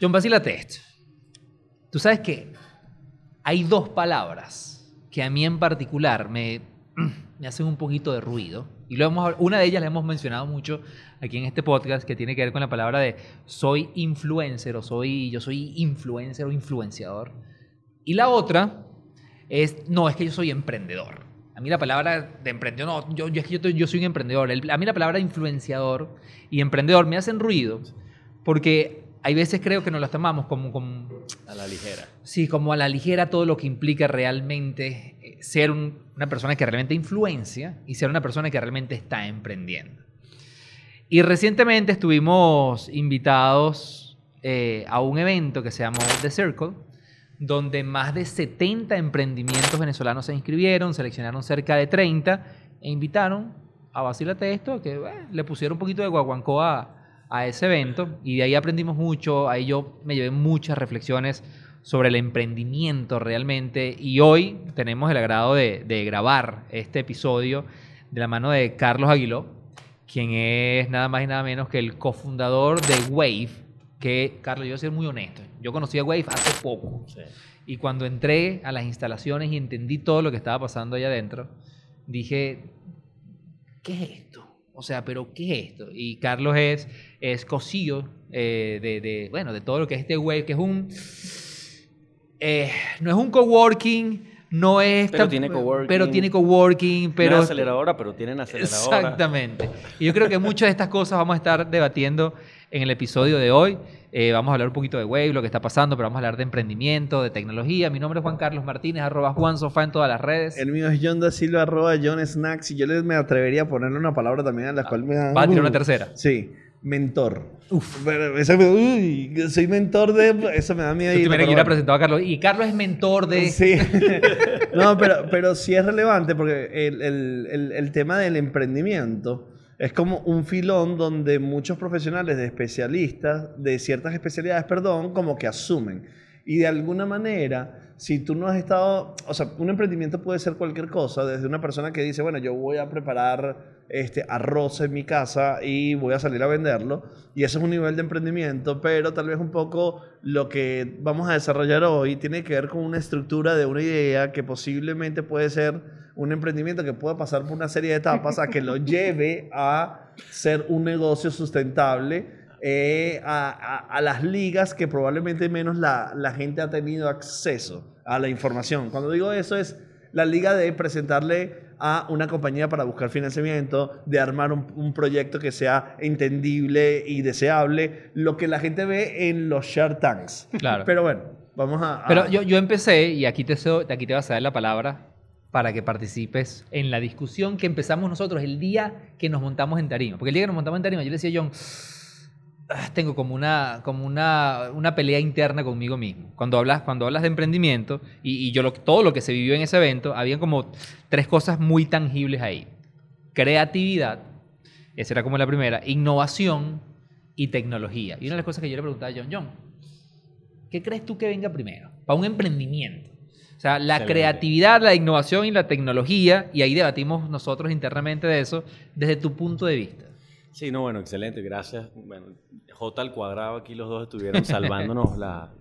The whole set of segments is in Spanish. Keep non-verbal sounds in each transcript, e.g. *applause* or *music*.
John, vacílate esto. Tú sabes que hay dos palabras que a mí en particular me, *clears throat* me hacen un poquito de ruido. Y lo una de ellas la hemos mencionado mucho aquí en este podcast que tiene que ver con la palabra de soy influencer o soy, yo soy influencer o influenciador. Y la otra es, no, es que yo soy emprendedor. A mí la palabra de emprendedor, no, yo, que yo, soy un emprendedor. a mí la palabra influenciador y emprendedor me hacen ruido porque hay veces creo que nos las tomamos como, A la ligera. Sí, como a la ligera todo lo que implica realmente eh, ser una persona que realmente influencia y ser una persona que realmente está emprendiendo. Y recientemente estuvimos invitados eh, a un evento que se llamó The Circle, donde más de 70 emprendimientos venezolanos se inscribieron, seleccionaron cerca de 30 e invitaron a Basílate esto, que eh, le pusieron un poquito de a a ese evento y de ahí aprendimos mucho, ahí yo me llevé muchas reflexiones sobre el emprendimiento realmente y hoy tenemos el agrado de, grabar este episodio de la mano de Carlos Aguiló, quien es nada más y nada menos que el cofundador de Wave, que Carlos, yo voy a ser muy honesto, yo conocí a Wave hace poco y cuando entré a las instalaciones y entendí todo lo que estaba pasando allá adentro, dije, ¿qué es esto? O sea, pero ¿qué es esto? Y Carlos es es eh, de, bueno, de todo lo que es este Wave que es un... Eh, no es un coworking, no es... Pero tiene coworking. Pero tiene coworking, pero... aceleradora, pero tienen aceleradora. Exactamente. Y yo creo que muchas de estas cosas vamos a estar debatiendo en el episodio de hoy. Eh, vamos a hablar un poquito de Wave, lo que está pasando, pero vamos a hablar de emprendimiento, de tecnología. Mi nombre es Juan Carlos Martínez, arroba Juan Sofá en todas las redes. El mío es John da Silva, arroba John Snacks. Y yo les me atrevería a ponerle una palabra también a la ah, cual me Va a tirar una tercera. Sí mentor. Uf. Uy, soy mentor de... Eso me da miedo. a Carlos. Y Carlos es mentor de... Sí. *laughs* no, pero, sí es relevante porque el, el, tema del emprendimiento es como un filón donde muchos profesionales de especialistas, de ciertas especialidades, perdón, como que asumen. Y de alguna manera si tú no has estado, o sea, un emprendimiento puede ser cualquier cosa, desde una persona que dice, bueno, yo voy a preparar este arroz en mi casa y voy a salir a venderlo, y ese es un nivel de emprendimiento, pero tal vez un poco lo que vamos a desarrollar hoy tiene que ver con una estructura de una idea que posiblemente puede ser un emprendimiento que pueda pasar por una serie de etapas a que lo *laughs* lleve a ser un negocio sustentable eh, a, las ligas que probablemente menos la, la, gente ha tenido acceso a la información. Cuando digo eso es la liga de presentarle a una compañía para buscar financiamiento, de armar un, proyecto que sea entendible y deseable, lo que la gente ve en los share Tanks. Claro. Pero bueno, vamos a... Pero yo, yo, empecé, y aquí te, aquí te vas a dar la palabra, para que participes en la discusión que empezamos nosotros el día que nos montamos en tarima. Porque el día que nos montamos en tarima, yo le decía a John, Ah, tengo como una, como una, pelea interna conmigo mismo. Cuando hablas, cuando hablas de emprendimiento y, yo lo, todo lo que se vivió en ese evento, había como tres cosas muy tangibles ahí. Creatividad, esa era como la primera, innovación y tecnología. Y una de las cosas que yo le preguntaba a John John, ¿qué crees tú que venga primero para un emprendimiento? O sea, la creatividad, la innovación y la tecnología, y ahí debatimos nosotros internamente de eso, desde tu punto de vista. Sí, no, bueno, excelente, gracias. Bueno, J al cuadrado, aquí los dos estuvieron salvándonos la,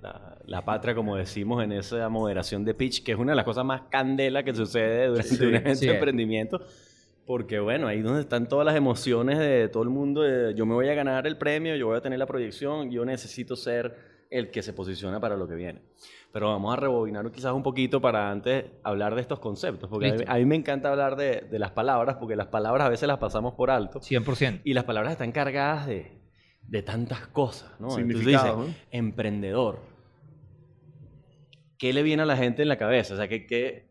la, patria, como decimos, en esa moderación de pitch, que es una de las cosas más candela que sucede durante un emprendimiento. Porque bueno, ahí donde están todas las emociones de todo el mundo, yo me voy a ganar el premio, yo voy a tener la proyección, yo necesito ser el que se posiciona para lo que viene. Pero vamos a rebobinar quizás un poquito para antes hablar de estos conceptos, porque a mí, me encanta hablar de, las palabras, porque las palabras a veces las pasamos por alto. 100%. Y las palabras están cargadas de, tantas cosas, ¿no? emprendedor. ¿Qué le viene a la gente en la cabeza? O sea, ¿qué, qué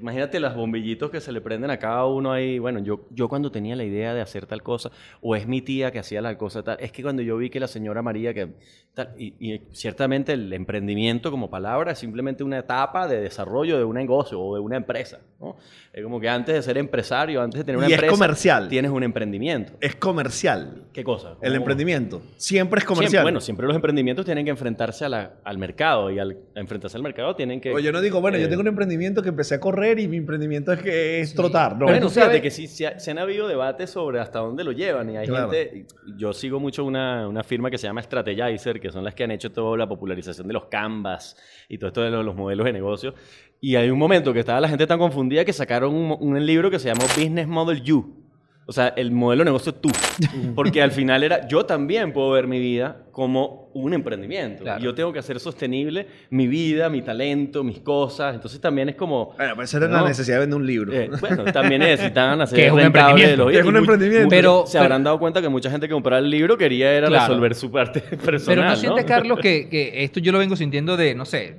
imagínate las bombillitos que se le prenden a cada uno ahí. Bueno, yo, yo cuando tenía la idea de hacer tal cosa, o es mi tía que hacía la cosa tal, es que cuando yo vi que la señora María que tal, y, ciertamente el emprendimiento como palabra es simplemente una etapa de desarrollo de un negocio o de una empresa, ¿no? Es como que antes de ser empresario, antes de tener una empresa, comercial. tienes un emprendimiento. Es comercial. ¿Qué cosa? El emprendimiento. Siempre es comercial. bueno, siempre los emprendimientos tienen que enfrentarse al mercado y al enfrentarse al mercado tienen que... Oye, yo no digo, bueno, yo eh, tengo un emprendimiento que empecé a correr y mi emprendimiento es, que es trotar. ¿no? Bueno, fíjate que sí, se, han habido debates sobre hasta dónde lo llevan y hay gente, yo sigo mucho una, una, firma que se llama Strategizer, que son las que han hecho toda la popularización de los canvas y todo esto de los, modelos de negocio. Y hay un momento que estaba la gente tan confundida que sacaron un, un libro que se llamó Business Model you o sea, el modelo negocio tú. *laughs* Porque al final era, yo también puedo ver mi vida como un emprendimiento. Yo tengo que hacer sostenible mi vida, mi talento, mis cosas. Entonces también es como... Bueno, para esa era la necesidad de vender un libro. Eh, bueno, también necesitaban hacer un *laughs* emprendimiento. es un emprendimiento. Pero, se habrán dado cuenta que mucha gente que compraba el libro quería era resolver su parte *laughs* personal. Pero no, ¿no? Carlos, que, que esto yo lo vengo sintiendo de, no sé,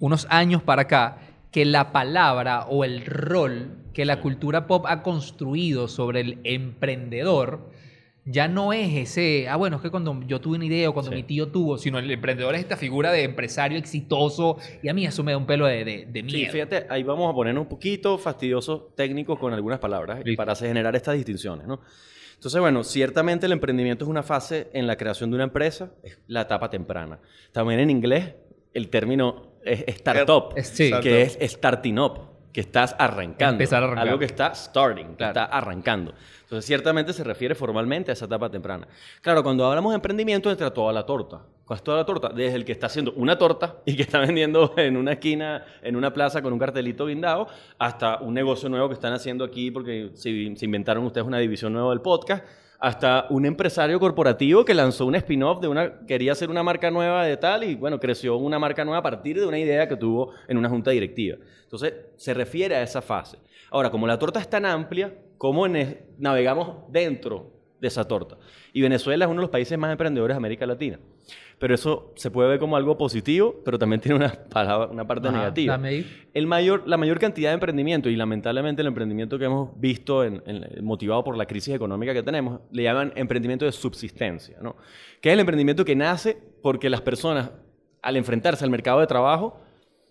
unos años para acá, que la palabra o el rol que la cultura pop ha construido sobre el emprendedor ya no es ese, ah, bueno, es que cuando yo tuve una idea o cuando mi tío tuvo, sino el emprendedor es esta figura de empresario exitoso y a mí eso me da un pelo de, de, miedo. Sí, fíjate, ahí vamos a poner un poquito fastidioso técnico con algunas palabras para generar estas distinciones, ¿no? Entonces, bueno, ciertamente el emprendimiento es una fase en la creación de una empresa, es la etapa temprana. También en inglés el término es startup, que es starting up que estás arrancando. Algo que está starting, que está arrancando. Entonces, ciertamente se refiere formalmente a esa etapa temprana. Claro, cuando hablamos de emprendimiento, entra toda la torta. ¿Cuál es toda la torta? Desde el que está haciendo una torta *laughs* y que está vendiendo en una esquina, en una plaza con un cartelito blindado, hasta un negocio nuevo que están haciendo aquí porque se inventaron ustedes una división nueva del podcast hasta un empresario corporativo que lanzó un spin-off de una, quería hacer una marca nueva de tal y bueno, creció una marca nueva a partir de una idea que tuvo en una junta directiva. Entonces, se refiere a esa fase. Ahora, como la torta es tan amplia, ¿cómo navegamos dentro de esa torta? Y Venezuela es uno de los países más emprendedores de América Latina pero eso se puede ver como algo positivo, pero también tiene una, una parte negativa. mayor, la mayor cantidad de emprendimiento, y lamentablemente el emprendimiento que hemos visto motivado por la crisis económica que tenemos, le llaman emprendimiento de subsistencia, ¿no? que es el emprendimiento que nace porque las personas, al enfrentarse al mercado de trabajo,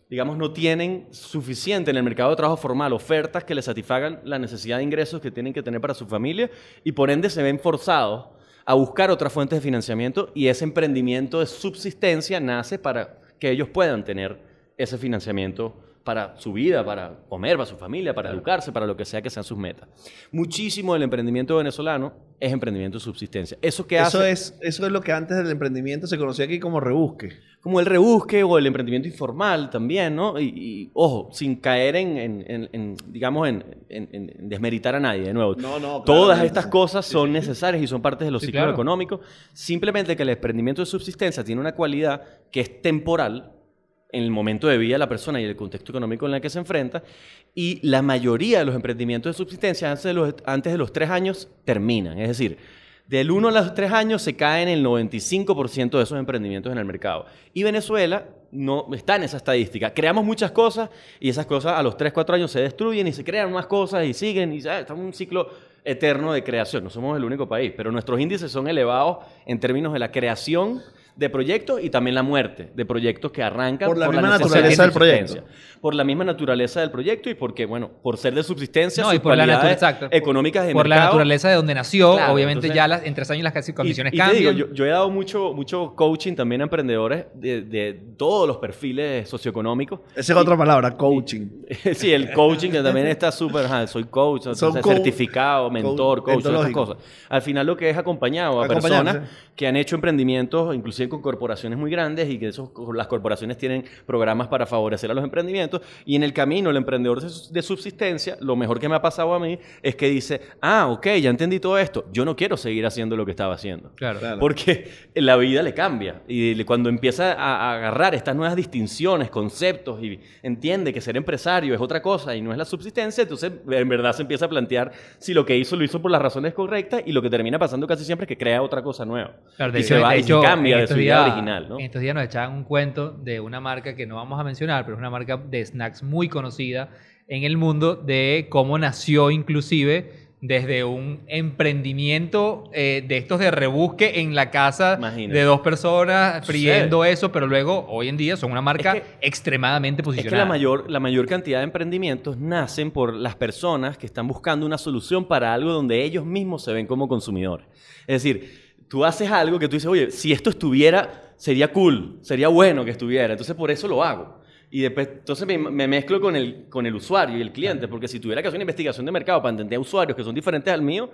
digamos, no tienen suficiente en el mercado de trabajo formal ofertas que les satisfagan la necesidad de ingresos que tienen que tener para su familia y por ende se ven forzados a buscar otras fuentes de financiamiento y ese emprendimiento de subsistencia nace para que ellos puedan tener ese financiamiento para su vida, para comer, para su familia, para educarse, para lo que sea que sean sus metas. Muchísimo del emprendimiento venezolano es emprendimiento de subsistencia. Eso que hace, es eso es lo que antes del emprendimiento se conocía aquí como rebusque. Como el rebusque o el emprendimiento informal también, ¿no? Y, ojo, sin caer en, digamos, en, desmeritar a nadie de nuevo. No, no. Todas estas cosas son necesarias y son partes de los ciclos económicos. Simplemente que el emprendimiento de subsistencia tiene una cualidad que es temporal en el momento de vida de la persona y el contexto económico en el que se enfrenta. Y la mayoría de los emprendimientos de subsistencia antes de los, antes de los tres años terminan. Es decir, del uno a los tres años se caen el 95% de esos emprendimientos en el mercado. Y Venezuela no está en esa estadística. Creamos muchas cosas y esas cosas a los tres, cuatro años se destruyen y se crean más cosas y siguen y ya estamos en un ciclo eterno de creación. No somos el único país, pero nuestros índices son elevados en términos de la creación de proyectos y también la muerte de proyectos que arrancan por la misma la naturaleza del proyecto. Por la misma naturaleza del proyecto y porque, bueno, por ser de subsistencia, no, y por la naturaleza, económicas de Por la naturaleza de donde nació, obviamente ya las, en tres años las casi condiciones cambian. yo, he dado mucho, mucho coaching también a emprendedores de, todos los perfiles socioeconómicos. Esa es otra palabra, coaching. *laughs* sí, el coaching también está súper, soy coach, certificado, mentor, coach, todas esas cosas. Al final lo que es acompañado a personas que han hecho emprendimientos, inclusive con corporaciones muy grandes y que esos, las corporaciones tienen programas para favorecer a los emprendimientos. Y en el camino, el emprendedor de subsistencia, lo mejor que me ha pasado a mí es que dice, ah, ok, ya entendí todo esto, yo no quiero seguir haciendo lo que estaba haciendo. Claro. Porque la vida le cambia. Y cuando empieza a agarrar estas nuevas distinciones, conceptos, y entiende que ser empresario es otra cosa y no es la subsistencia, entonces en verdad se empieza a plantear si lo que hizo lo hizo por las razones correctas y lo que termina pasando casi siempre es que crea otra cosa nueva. y se va y cambia de en estos días nos echaban un cuento de una marca que no vamos a mencionar, pero es una marca de snacks muy conocida en el mundo de cómo nació inclusive desde un emprendimiento eh, de estos de rebusque en la casa de dos personas friendo eso, pero luego hoy en día son una marca extremadamente posicionada. Es que la mayor, la mayor cantidad de emprendimientos nacen por las personas que están buscando una solución para algo donde ellos mismos se ven como consumidores. Es decir, tú haces algo que tú dices, oye, si esto estuviera, sería cool, sería bueno que estuviera, entonces por eso lo hago. Y después, entonces me, me mezclo con el, con el usuario y el cliente, porque si tuviera que hacer una investigación de mercado para entender a usuarios que son diferentes al mío,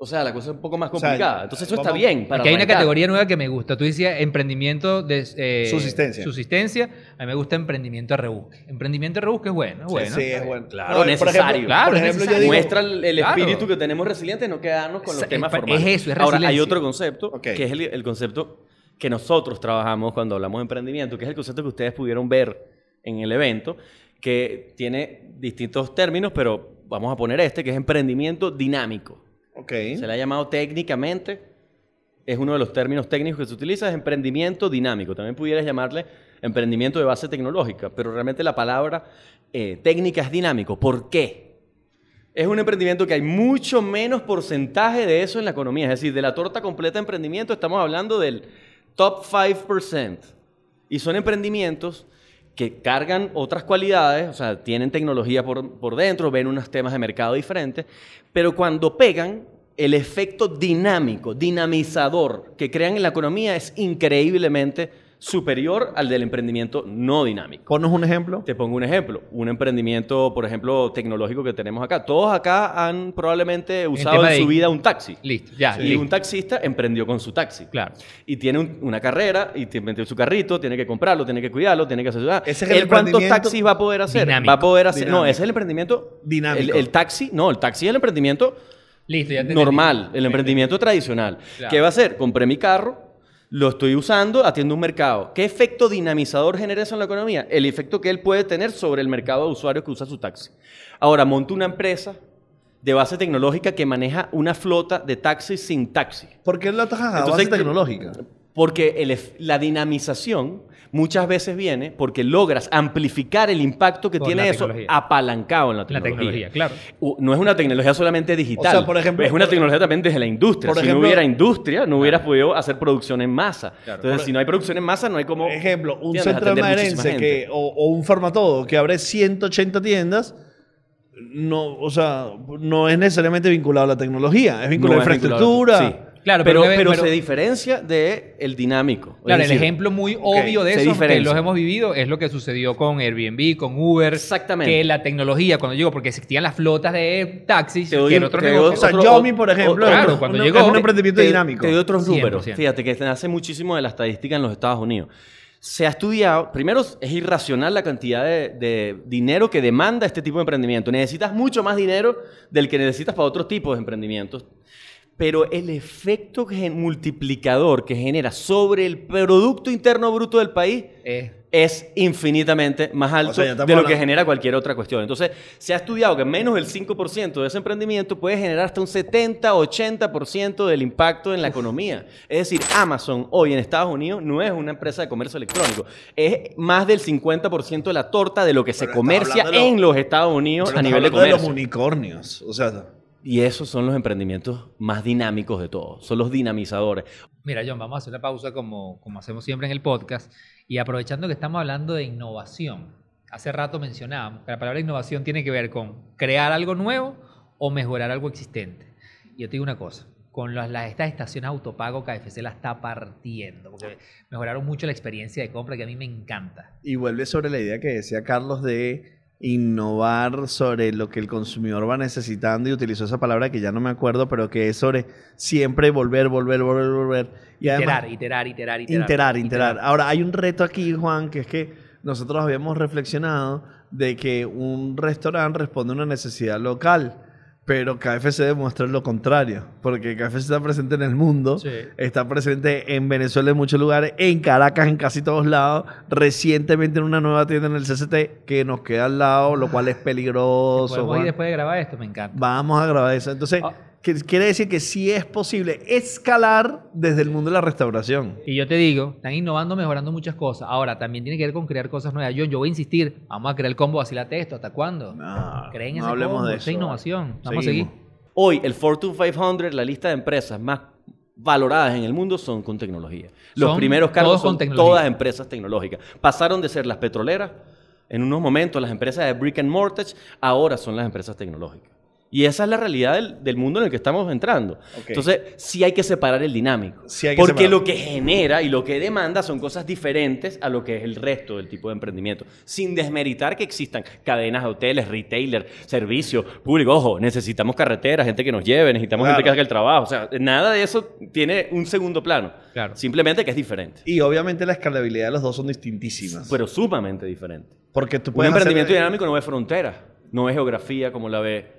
o sea, la cosa es un poco más complicada. Entonces eso está bien. Para hay una categoría nueva que me gusta. Tú decías emprendimiento de... Eh, subsistencia. A mí me gusta emprendimiento a rebusque. Emprendimiento a rebusque es bueno. bueno. Sí, es bueno. Claro, necesario. claro, por ejemplo Muestra el, espíritu que tenemos resiliente no quedarnos con los temas formales. Es eso, es resiliencia. Ahora, hay otro concepto, que es el concepto que nosotros trabajamos cuando hablamos de emprendimiento, que es el concepto que ustedes pudieron ver en el evento, que tiene distintos términos, pero vamos a poner este, que es emprendimiento dinámico. Se le ha llamado técnicamente, es uno de los términos técnicos que se utiliza, es emprendimiento dinámico. También pudieras llamarle emprendimiento de base tecnológica, pero realmente la palabra eh, técnica es dinámico. ¿Por qué? Es un emprendimiento que hay mucho menos porcentaje de eso en la economía. Es decir, de la torta completa de emprendimiento estamos hablando del top 5%. Y son emprendimientos que cargan otras cualidades, o sea, tienen tecnología por, por dentro, ven unos temas de mercado diferentes, pero cuando pegan, el efecto dinámico, dinamizador que crean en la economía es increíblemente superior al del emprendimiento no dinámico. ¿Ponos un ejemplo? Te pongo un ejemplo. Un emprendimiento, por ejemplo, tecnológico que tenemos acá. Todos acá han probablemente usado en su vida un taxi. Listo, Y un taxista emprendió con su taxi. Claro. Y tiene una carrera y tiene su carrito, tiene que comprarlo, tiene que cuidarlo, tiene que asesorar. el ¿Cuántos taxis va a poder hacer? Va a poder hacer. No, ese es el emprendimiento. Dinámico. El, taxi, no, el taxi es el emprendimiento. Listo, normal, el emprendimiento tradicional. ¿Qué va a hacer? Compré mi carro, lo estoy usando, atiendo un mercado. ¿Qué efecto dinamizador genera eso en la economía? El efecto que él puede tener sobre el mercado de usuarios que usa su taxi. Ahora, monto una empresa de base tecnológica que maneja una flota de taxis sin taxi. ¿Por qué la base tecnológica? Porque la dinamización muchas veces viene porque logras amplificar el impacto que tiene eso apalancado en la tecnología. claro. No es una tecnología solamente digital. es una tecnología también desde la industria. si no hubiera industria, no hubieras podido hacer producción en masa. Entonces, si no hay producción en masa, no hay como. Por ejemplo, un centro de que, o, un farmatodo que abre 180 tiendas no, o sea, no es necesariamente vinculado a la tecnología, es vinculado a la infraestructura pero, pero, se diferencia de dinámico. Claro, el ejemplo muy obvio de eso que los hemos vivido es lo que sucedió con Airbnb, con Uber. Exactamente. Que la tecnología, cuando llegó, porque existían las flotas de taxis, que en otros negocios. por ejemplo, claro, cuando llegó, es un emprendimiento dinámico. Te doy otros números. Fíjate que hace muchísimo de la estadística en los Estados Unidos se ha estudiado, primero es irracional la cantidad de, dinero que demanda este tipo de emprendimiento. Necesitas mucho más dinero del que necesitas para otros tipos de emprendimientos pero el efecto multiplicador que genera sobre el Producto Interno Bruto del país es infinitamente más alto de lo que genera cualquier otra cuestión. Entonces, se ha estudiado que menos del 5% de ese emprendimiento puede generar hasta un 70-80% del impacto en la economía. Es decir, Amazon hoy en Estados Unidos no es una empresa de comercio electrónico, es más del 50% de la torta de lo que se comercia en los Estados Unidos a nivel de de los unicornios, o sea... Y esos son los emprendimientos más dinámicos de todos, son los dinamizadores. Mira, John, vamos a hacer una pausa como, como hacemos siempre en el podcast y aprovechando que estamos hablando de innovación. Hace rato mencionábamos que la palabra innovación tiene que ver con crear algo nuevo o mejorar algo existente. Y yo te digo una cosa, con las, estas estaciones autopago KFC la está partiendo, porque mejoraron mucho la experiencia de compra que a mí me encanta. Y vuelve sobre la idea que decía Carlos de innovar sobre lo que el consumidor va necesitando y utilizó esa palabra que ya no me acuerdo, pero que es sobre siempre volver, volver, volver, volver. Y además, iterar, iterar, iterar, iterar, iterar, iterar. Ahora, hay un reto aquí, Juan, que es que nosotros habíamos reflexionado de que un restaurante responde a una necesidad local pero KFC demuestra lo contrario, porque KFC está presente en el mundo, está presente en Venezuela en muchos lugares, en Caracas en casi todos lados, recientemente en una nueva tienda en el CCT que nos queda al lado, lo cual es ah, peligroso. Voy después de grabar esto, me encanta. Vamos a grabar eso. Entonces, ah, quiere decir que sí es posible escalar desde el mundo de la restauración. Y yo te digo, están innovando, mejorando muchas cosas. Ahora, también tiene que ver con crear cosas nuevas. Yo, voy a insistir, vamos a crear el combo así la ¿hasta cuándo? No, hablemos de esa innovación. Vamos a seguir. Hoy, el Fortune 500, la lista de empresas más valoradas en el mundo son con tecnología. Los primeros cargos son todas empresas tecnológicas. Pasaron de ser las petroleras, en unos momentos las empresas de brick and mortgage, ahora son las empresas tecnológicas. Y esa es la realidad del, mundo en el que estamos entrando. Entonces, sí hay que separar el dinámico. porque lo que genera y lo que demanda son cosas diferentes a lo que es el resto del tipo de emprendimiento. Sin desmeritar que existan cadenas de hoteles, retailers servicios, público. Ojo, necesitamos carreteras, gente que nos lleve, necesitamos gente que haga el trabajo. O sea, nada de eso tiene un segundo plano. Simplemente que es diferente. Y obviamente la escalabilidad de los dos son distintísimas. Pero sumamente diferente. Porque tu Un emprendimiento dinámico no ve frontera no ve geografía como la ve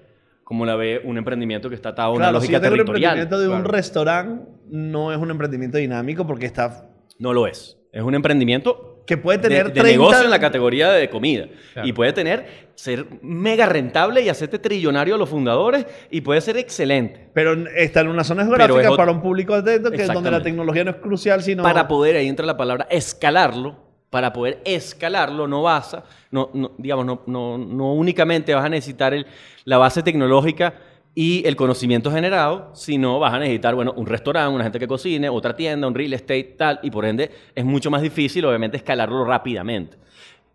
como la ve un emprendimiento que está atado a una claro, lógica si territorial. Un emprendimiento de un restaurante no es un emprendimiento dinámico porque está. No lo es. Es un emprendimiento que puede tener de, negocio en la categoría de comida y puede tener ser mega rentable y hacerte trillonario a los fundadores y puede ser excelente. Pero está en una zona geográfica para un público atento que es donde la tecnología no es crucial sino para poder ahí entra la palabra escalarlo para poder escalarlo, no basta, no, digamos, no, únicamente vas a necesitar la base tecnológica y el conocimiento generado, sino vas a necesitar, bueno, un restaurante, una gente que cocine, otra tienda, un real estate, tal, y por ende es mucho más difícil, obviamente, escalarlo rápidamente.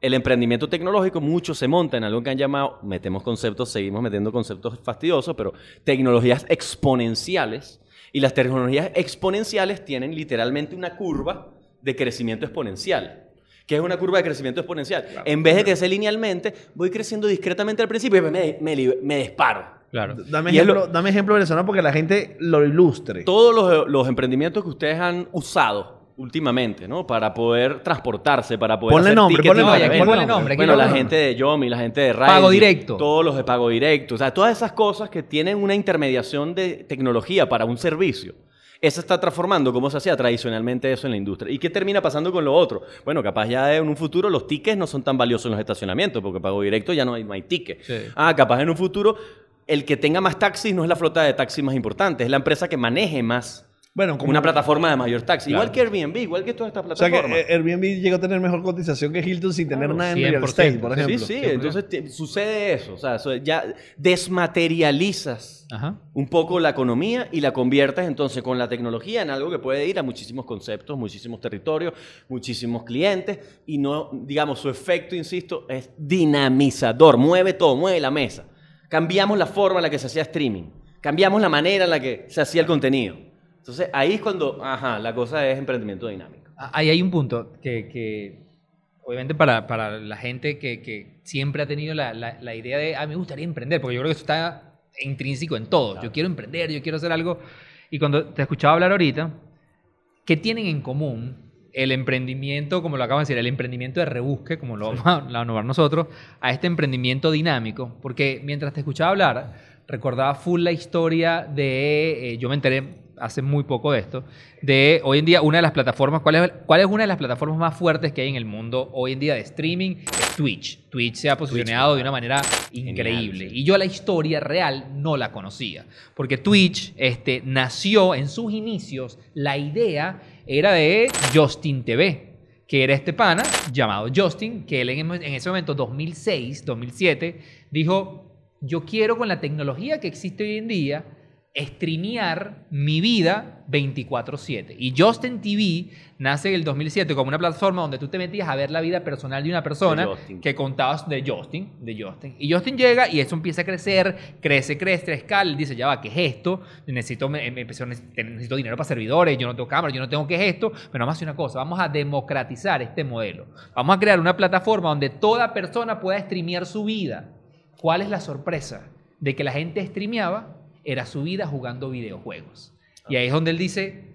El emprendimiento tecnológico, mucho se monta en algo que han llamado, metemos conceptos, seguimos metiendo conceptos fastidiosos, pero tecnologías exponenciales, y las tecnologías exponenciales tienen literalmente una curva de crecimiento exponencial que es una curva de crecimiento exponencial. en vez de crecer linealmente, voy creciendo discretamente al principio y me, me, disparo. Claro. Dame ejemplo, dame ejemplo venezolano porque la gente lo ilustre. Todos los, emprendimientos que ustedes han usado últimamente, ¿no? Para poder transportarse, para poder ponle nombre, ponle, nombre, Bueno, la gente de Yomi, la gente de Rai. Pago directo. Todos los de pago directo. O sea, todas esas cosas que tienen una intermediación de tecnología para un servicio. Eso está transformando como se hacía tradicionalmente eso en la industria. ¿Y qué termina pasando con lo otro? Bueno, capaz ya en un futuro los tickets no son tan valiosos en los estacionamientos, porque pago directo ya no hay, tickets. Ah, capaz en un futuro el que tenga más taxis no es la flota de taxis más importante, es la empresa que maneje más bueno, como una plataforma de mayor tax. Igual que Airbnb, igual que todas estas plataformas. O sea, que eh, Airbnb llegó a tener mejor cotización que Hilton sin tener nada en real estate, por ejemplo. Sí, sí. Entonces sucede eso. O sea, ya desmaterializas un poco la economía y la conviertes entonces con la tecnología en algo que puede ir a muchísimos conceptos, muchísimos territorios, muchísimos clientes y no, digamos, su efecto, insisto, es dinamizador. Mueve todo, mueve la mesa. Cambiamos la forma en la que se hacía streaming. Cambiamos la manera en la que se hacía el contenido. Entonces ahí es cuando, ajá, la cosa es emprendimiento dinámico. Ah, ahí hay un punto que, que obviamente para, para, la gente que, que siempre ha tenido la, la, idea de, ah, me gustaría emprender, porque yo creo que eso está intrínseco en todo. Yo quiero emprender, yo quiero hacer algo. Y cuando te escuchaba hablar ahorita, ¿qué tienen en común el emprendimiento, como lo acabas de decir, el emprendimiento de rebusque, como lo vamos a, innovar *laughs* nosotros, a este emprendimiento dinámico? Porque mientras te escuchaba hablar, recordaba full la historia de, eh, yo me enteré hace muy poco de esto, de hoy en día una de las plataformas, ¿cuál es, una de las plataformas más fuertes que hay en el mundo hoy en día de streaming? Twitch. Twitch se ha posicionado de una manera increíble. Y yo la historia real no la conocía, porque Twitch este, nació en sus inicios, la idea era de Justin TV que era este pana llamado Justin, que él en, en ese momento, 2006, 2007, dijo, yo quiero con la tecnología que existe hoy en día, streamear mi vida 24/7. Y Justin TV nace en el 2007 como una plataforma donde tú te metías a ver la vida personal de una persona que contabas de Justin, de Justin. Y Justin llega y eso empieza a crecer, crece, crece, escala, dice, ya va, ¿qué es esto? Necesito, me, necesito dinero para servidores, yo no tengo cámara, yo no tengo qué es esto, pero vamos a hacer una cosa, vamos a democratizar este modelo. Vamos a crear una plataforma donde toda persona pueda streamear su vida. ¿Cuál es la sorpresa? De que la gente streameaba era su vida jugando videojuegos. Y ah. ahí es donde él dice,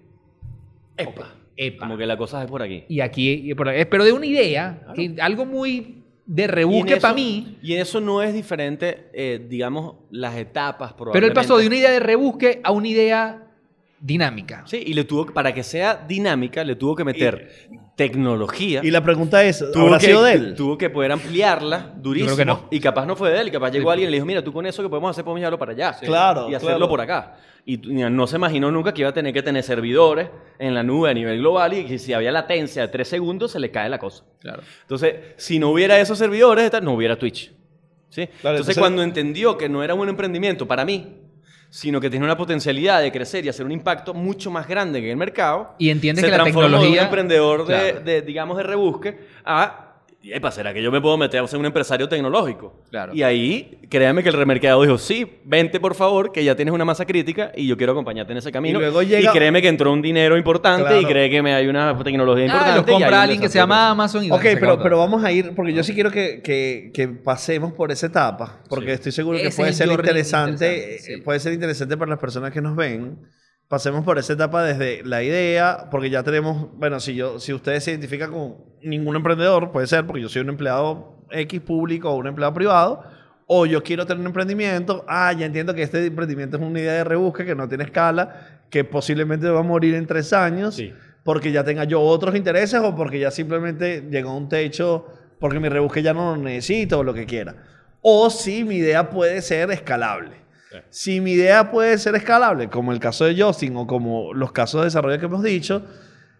epa, Como que la cosa es por aquí. Y aquí, pero de una idea, algo muy de rebusque para mí. Y eso no es diferente, eh, digamos, las etapas probablemente. Pero él pasó de una idea de rebusque a una idea dinámica. Sí, y le tuvo, para que sea dinámica, le tuvo que meter tecnología. Y la pregunta es, ¿tuvo que, sido de él? Tuvo que poder ampliarla durísimo. Y capaz no fue de él, y capaz llegó alguien y le dijo, mira, tú con eso que podemos hacer, podemos llevarlo para allá. claro. Y hacerlo por acá. Y no se imaginó nunca que iba a tener que tener servidores en la nube a nivel global y que si había latencia de tres segundos se le cae la cosa. Claro. Entonces, si no hubiera esos servidores, no hubiera Twitch. ¿sí? entonces, entonces, cuando entendió que no era un emprendimiento para mí, sino que tiene una potencialidad de crecer y hacer un impacto mucho más grande que el mercado. Y entiende que la tecnología... De emprendedor de, de, digamos, de rebusque a y ¿será que yo me puedo meter a ser un empresario tecnológico? Claro. Y ahí, créame que el remercado dijo, sí, vente por favor, que ya tienes una masa crítica y yo quiero acompañarte en ese camino. Y, luego llega... y créeme que entró un dinero importante y cree que me hay una tecnología importante. Ah, lo compra alguien que se llama Amazon y Ok, pero, pero vamos a ir, porque yo sí quiero que, que, que pasemos por esa etapa, porque estoy seguro que puede ser interesante, eh, puede ser interesante para las personas que nos ven pasemos por esa etapa desde la idea, porque ya tenemos, bueno, si, yo, si ustedes se identifican con ningún emprendedor, puede ser, porque yo soy un empleado X público o un empleado privado, o yo quiero tener un emprendimiento, ah, ya entiendo que este emprendimiento es una idea de rebusque que no tiene escala, que posiblemente va a morir en tres años, porque ya tenga yo otros intereses o porque ya simplemente llegó a un techo, porque mi rebusque ya no lo necesito o lo que quiera. O si mi idea puede ser escalable. Si mi idea puede ser escalable, como el caso de Justin o como los casos de desarrollo que hemos dicho,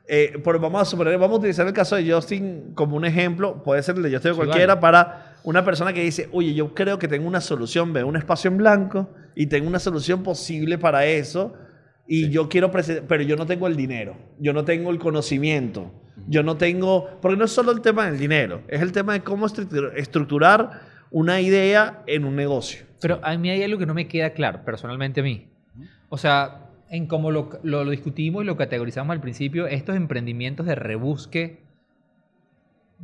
eh, vamos a vamos a utilizar el caso de Justin como un ejemplo, puede ser el de Justin cualquiera, para una persona que dice, oye, yo creo que tengo una solución, veo un espacio en blanco y tengo una solución posible para eso y yo quiero pero yo no tengo el dinero, yo no tengo el conocimiento, yo no tengo, porque no es solo el tema del dinero, es el tema de cómo estructurar una idea en un negocio. Pero a mí hay algo que no me queda claro, personalmente a mí. O sea, en cómo lo, discutimos y lo categorizamos al principio, estos emprendimientos de rebusque,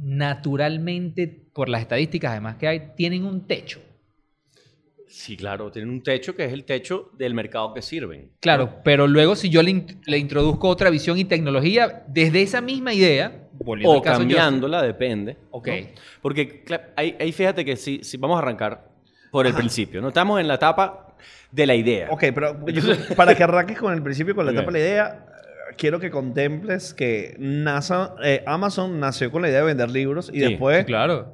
naturalmente, por las estadísticas además que hay, tienen un techo. Sí, claro, tienen un techo que es el techo del mercado que sirven. Claro, pero luego si yo le, introduzco otra visión y tecnología desde esa misma idea, o cambiándola, depende. Ok. Porque ahí, fíjate que si, vamos a arrancar por el principio, ¿no? Estamos en la etapa de la idea. Ok, pero para que arranques con el principio, con la etapa de la idea, quiero que contemples que NASA, eh, Amazon nació con la idea de vender libros y después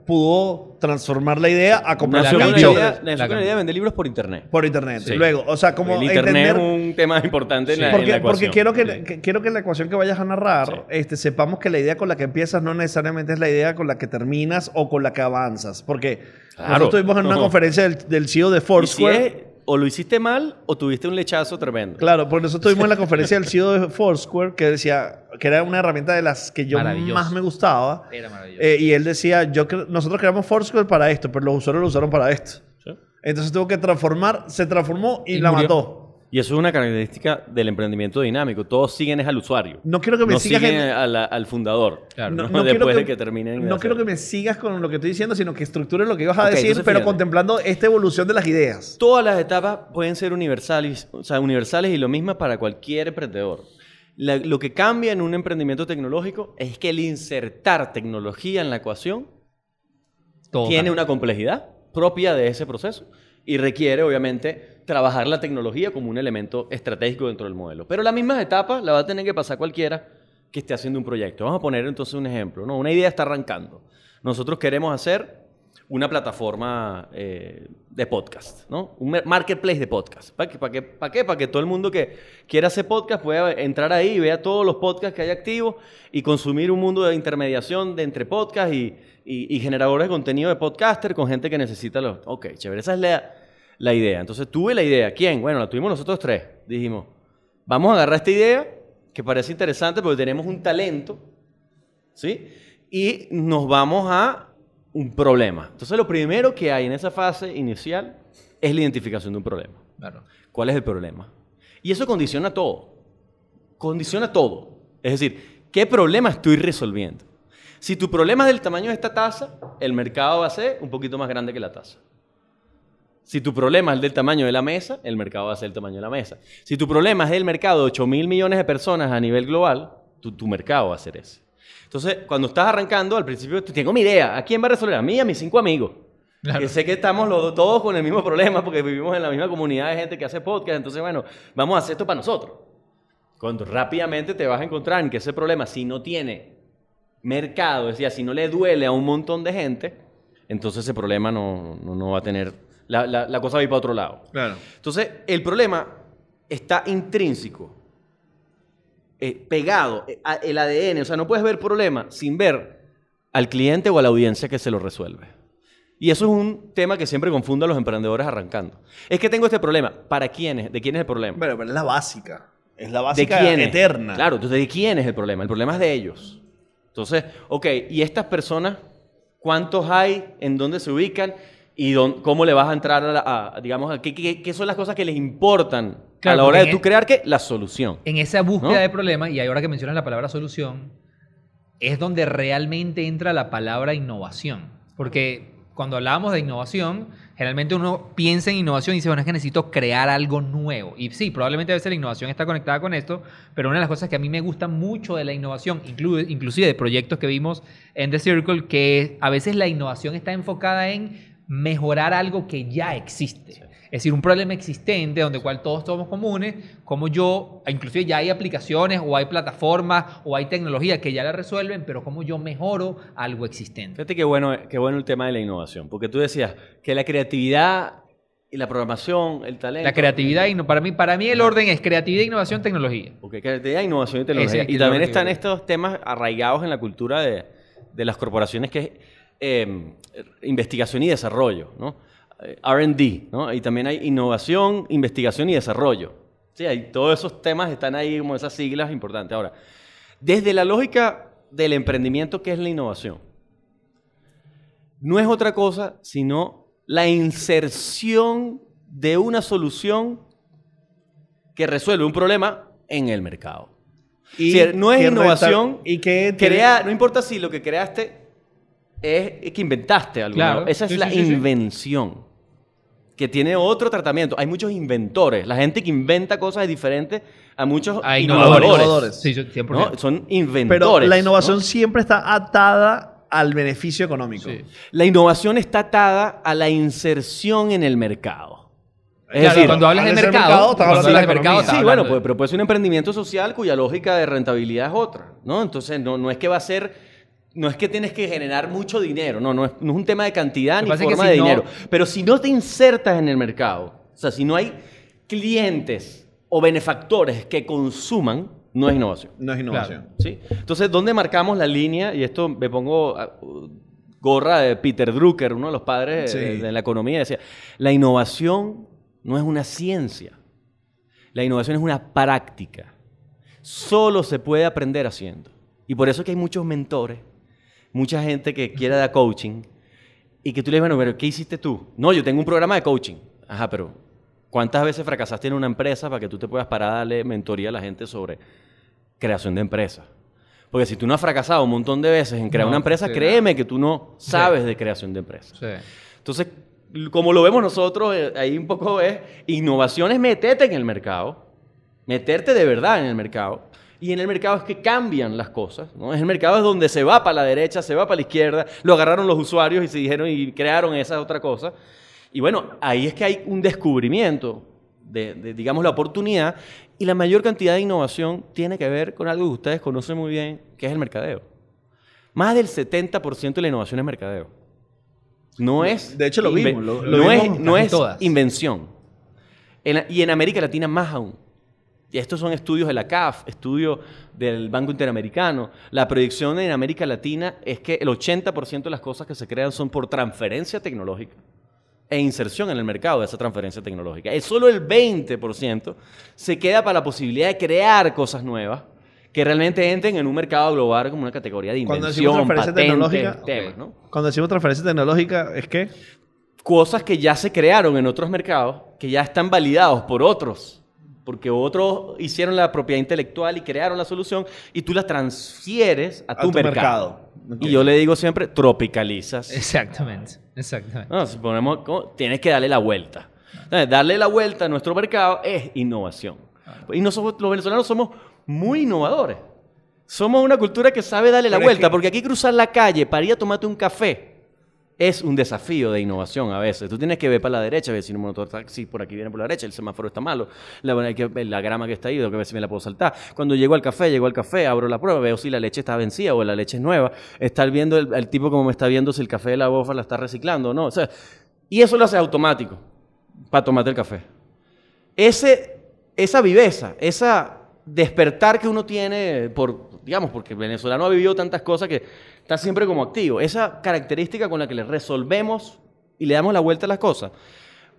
pudo transformar la idea a comprar libros la nació con la idea de vender libros por internet. Por internet. Luego, o sea, como el internet es un tema importante en la, porque, en la ecuación. Porque quiero que, en quiero que la ecuación que vayas a narrar, este, sepamos que la idea con la que empiezas no necesariamente es la idea con la que terminas o con la que avanzas, porque nosotros estuvimos en una conferencia del, del CEO de Foursquare o lo hiciste mal o tuviste un lechazo tremendo. Claro, por eso estuvimos en la *laughs* conferencia del CEO de Foursquare que decía que era una herramienta de las que yo más me gustaba. maravilloso. Eh, y él decía, yo nosotros creamos Foursquare para esto, pero los usuarios lo usaron para esto. Entonces tuvo que transformar, se transformó y, la mató. Y eso es una característica del emprendimiento dinámico. Todos siguen es al usuario. No quiero que me sigas siguen al, fundador. no, *laughs* de no quiero que me sigas con lo que estoy diciendo, sino que estructures lo que ibas a decir, pero contemplando esta evolución de las ideas. Todas las etapas pueden ser universales, o sea, universales y lo mismo para cualquier emprendedor. lo que cambia en un emprendimiento tecnológico es que el insertar tecnología en la ecuación tiene una complejidad propia de ese proceso y requiere, obviamente, trabajar la tecnología como un elemento estratégico dentro del modelo. Pero las mismas etapas la va a tener que pasar cualquiera que esté haciendo un proyecto. Vamos a poner entonces un ejemplo. ¿no? Una idea está arrancando. Nosotros queremos hacer una plataforma eh, de podcast, ¿no? Un marketplace de podcast. ¿Para qué? ¿Para ¿Para Para que todo el mundo que quiera hacer podcast pueda entrar ahí y vea todos los podcasts que hay activos y consumir un mundo de intermediación entre podcasts y, y generadores de contenido de podcaster con gente que necesita los... Ok, chévere. Esa es la, la idea. Entonces tuve la idea. ¿Quién? Bueno, la tuvimos nosotros tres. Dijimos, vamos a agarrar esta idea que parece interesante porque tenemos un talento, ¿sí? Y nos vamos a un problema. Entonces lo primero que hay en esa fase inicial es la identificación de un problema. ¿Cuál es el problema? Y eso condiciona todo. Condiciona todo. Es decir, ¿qué problema estoy resolviendo? Si tu problema es del tamaño de esta taza, el mercado va a ser un poquito más grande que la taza. Si tu problema es del tamaño de la mesa, el mercado va a ser el tamaño de la mesa. Si tu problema es del mercado de 8 mil millones de personas a nivel global, tu, mercado va a ser ese. Entonces, cuando estás arrancando, al principio tengo mi idea. ¿A quién va a resolver? A mí y a mis cinco amigos. Que sé que estamos todos con el mismo problema porque vivimos en la misma comunidad de gente que hace podcast. Entonces, bueno, vamos a hacer esto para nosotros. Cuando rápidamente te vas a encontrar en que ese problema, si no tiene mercado, es decir, si no le duele a un montón de gente, entonces ese problema no va a tener la, cosa va a ir para otro lado. Entonces, el problema está intrínseco, eh, pegado, eh, al el ADN. O sea, no puedes ver problema sin ver al cliente o a la audiencia que se lo resuelve. Y eso es un tema que siempre confunde a los emprendedores arrancando. Es que tengo este problema. ¿Para quién es? ¿De quién es el problema? Pero, pero es la básica. Es la básica eterna. Claro, entonces, ¿de quién es el problema? El problema es de ellos. Entonces, ok, ¿y estas personas cuántos hay? ¿En dónde se ubican? y cómo le vas a entrar a, digamos, ¿qué, qué, son las cosas que les importan a la hora de tú e- crear que la solución. En esa búsqueda de problemas, y ahora que mencionas la palabra solución, es donde realmente entra la palabra innovación. Porque cuando hablábamos de innovación, generalmente uno piensa en innovación y dice, bueno, es que necesito crear algo nuevo. Y sí, probablemente a veces la innovación está conectada con esto, pero una de las cosas que a mí me gusta mucho de la innovación, inclusive de proyectos que vimos en The Circle, que a veces la innovación está enfocada en mejorar algo que ya existe. Es decir, un problema existente donde cual todos somos comunes, como yo, inclusive ya hay aplicaciones o hay plataformas o hay tecnologías que ya la resuelven, pero cómo yo mejoro algo existente. Fíjate qué bueno, qué bueno el tema de la innovación, porque tú decías que la creatividad y la programación, el talento. La creatividad, y para mí, para mí el orden es creatividad, innovación, tecnología. Porque creatividad, innovación y tecnología. y también están estos temas arraigados en la cultura de, de las corporaciones que Em, investigación y desarrollo, ¿no? Eh, RD, ¿no? Y también hay innovación, investigación y desarrollo. Sí, hay, todos esos temas están ahí como esas siglas importantes. Ahora, desde la lógica del emprendimiento, que es la innovación? No es otra cosa sino la inserción de una solución que resuelve un problema en el mercado. Y no es innovación, y que crea, no importa si lo que creaste es que inventaste algo. Esa es la invención. Que tiene otro tratamiento. Hay muchos inventores. La gente que inventa cosas es diferente a muchos a innovadores. Sí, Son inventores. Pero la innovación siempre está atada al beneficio económico. La innovación está atada a la inserción en el mercado. Es decir, cuando hablas de mercado, mercado hablando de, mercado, sí, bueno, pues, pero puede ser un emprendimiento social cuya lógica de rentabilidad es otra, ¿no? Entonces, no, no es que va a ser no es que tienes que generar mucho dinero, no, no es, no es un tema de cantidad ni forma de dinero. Pero si no te insertas en el mercado, o sea, si no hay clientes o benefactores que consuman, no es innovación. No es innovación. ¿sí? Entonces, ¿dónde marcamos la línea? Y esto me pongo ah, gorra de Peter Drucker, uno de los padres de, de la economía, decía, la innovación no es una ciencia, la innovación es una práctica. Solo se puede aprender haciendo. Y por eso es que hay muchos mentores mucha gente que quiere dar coaching y que tú le dices, bueno, pero ¿qué hiciste tú? No, yo tengo un programa de coaching. Ajá, pero ¿cuántas veces fracasaste en una empresa para que tú te puedas parar a darle mentoría a la gente sobre creación de empresa? Porque si tú no has fracasado un montón de veces en crear una empresa, créeme que tú no sabes de creación de empresas. Entonces, como lo vemos nosotros, eh, ahí un poco es innovaciones, meterte en el mercado, meterte de verdad en el mercado y en el mercado es que cambian las cosas. ¿no? En el mercado es donde se va para la derecha, se va para la izquierda, lo agarraron los usuarios y se dijeron y crearon esa otra cosa. Y bueno, ahí es que hay un descubrimiento de, digamos, la oportunidad y la mayor cantidad de innovación tiene que ver con algo que ustedes conocen muy bien, que es el mercadeo. Más del 70% de la innovación es mercadeo. No es... De hecho, lo vimos. no es, no es invención. y en América Latina más aún. Y estos son estudios de la CAF, estudios del Banco Interamericano. La proyección en América Latina es que el 80% de las cosas que se crean son por transferencia tecnológica e inserción en el mercado de esa transferencia tecnológica. Es solo el 20% se queda para la posibilidad de crear cosas nuevas que realmente entren en un mercado global como una categoría de invención, Cuando Cuando decimos transferencia tecnológica, ¿es qué? Cosas que ya se crearon en otros mercados, que ya están validados por otros porque otros hicieron la propiedad intelectual y crearon la solución y tú la transfieres a tu, mercado. Y yo le digo siempre, tropicalizas. Exactamente, exactamente. No, tienes que darle la vuelta. darle la vuelta a nuestro mercado es innovación. Y nosotros los venezolanos somos muy innovadores. Somos una cultura que sabe darle la vuelta, porque aquí cruzar la calle para ir a tomarte un café es un desafío de innovación a veces. Tú tienes que ver para la derecha, ver si un motor taxi por aquí viene por la derecha, el semáforo está malo, la, la grama que está ahí, que a ver si me la puedo saltar. Cuando llego al café, llego al café, abro la prueba, veo si la leche está vencida o la leche es nueva. Estar viendo el, tipo como me está viendo si el café de la bofa la está reciclando o no. y eso lo hace automático para tomarte el café. Ese, esa viveza, esa despertar que uno tiene por, digamos, porque el venezolano ha vivido tantas cosas que siempre como activo. Esa característica con la que le resolvemos y le damos la vuelta a las cosas.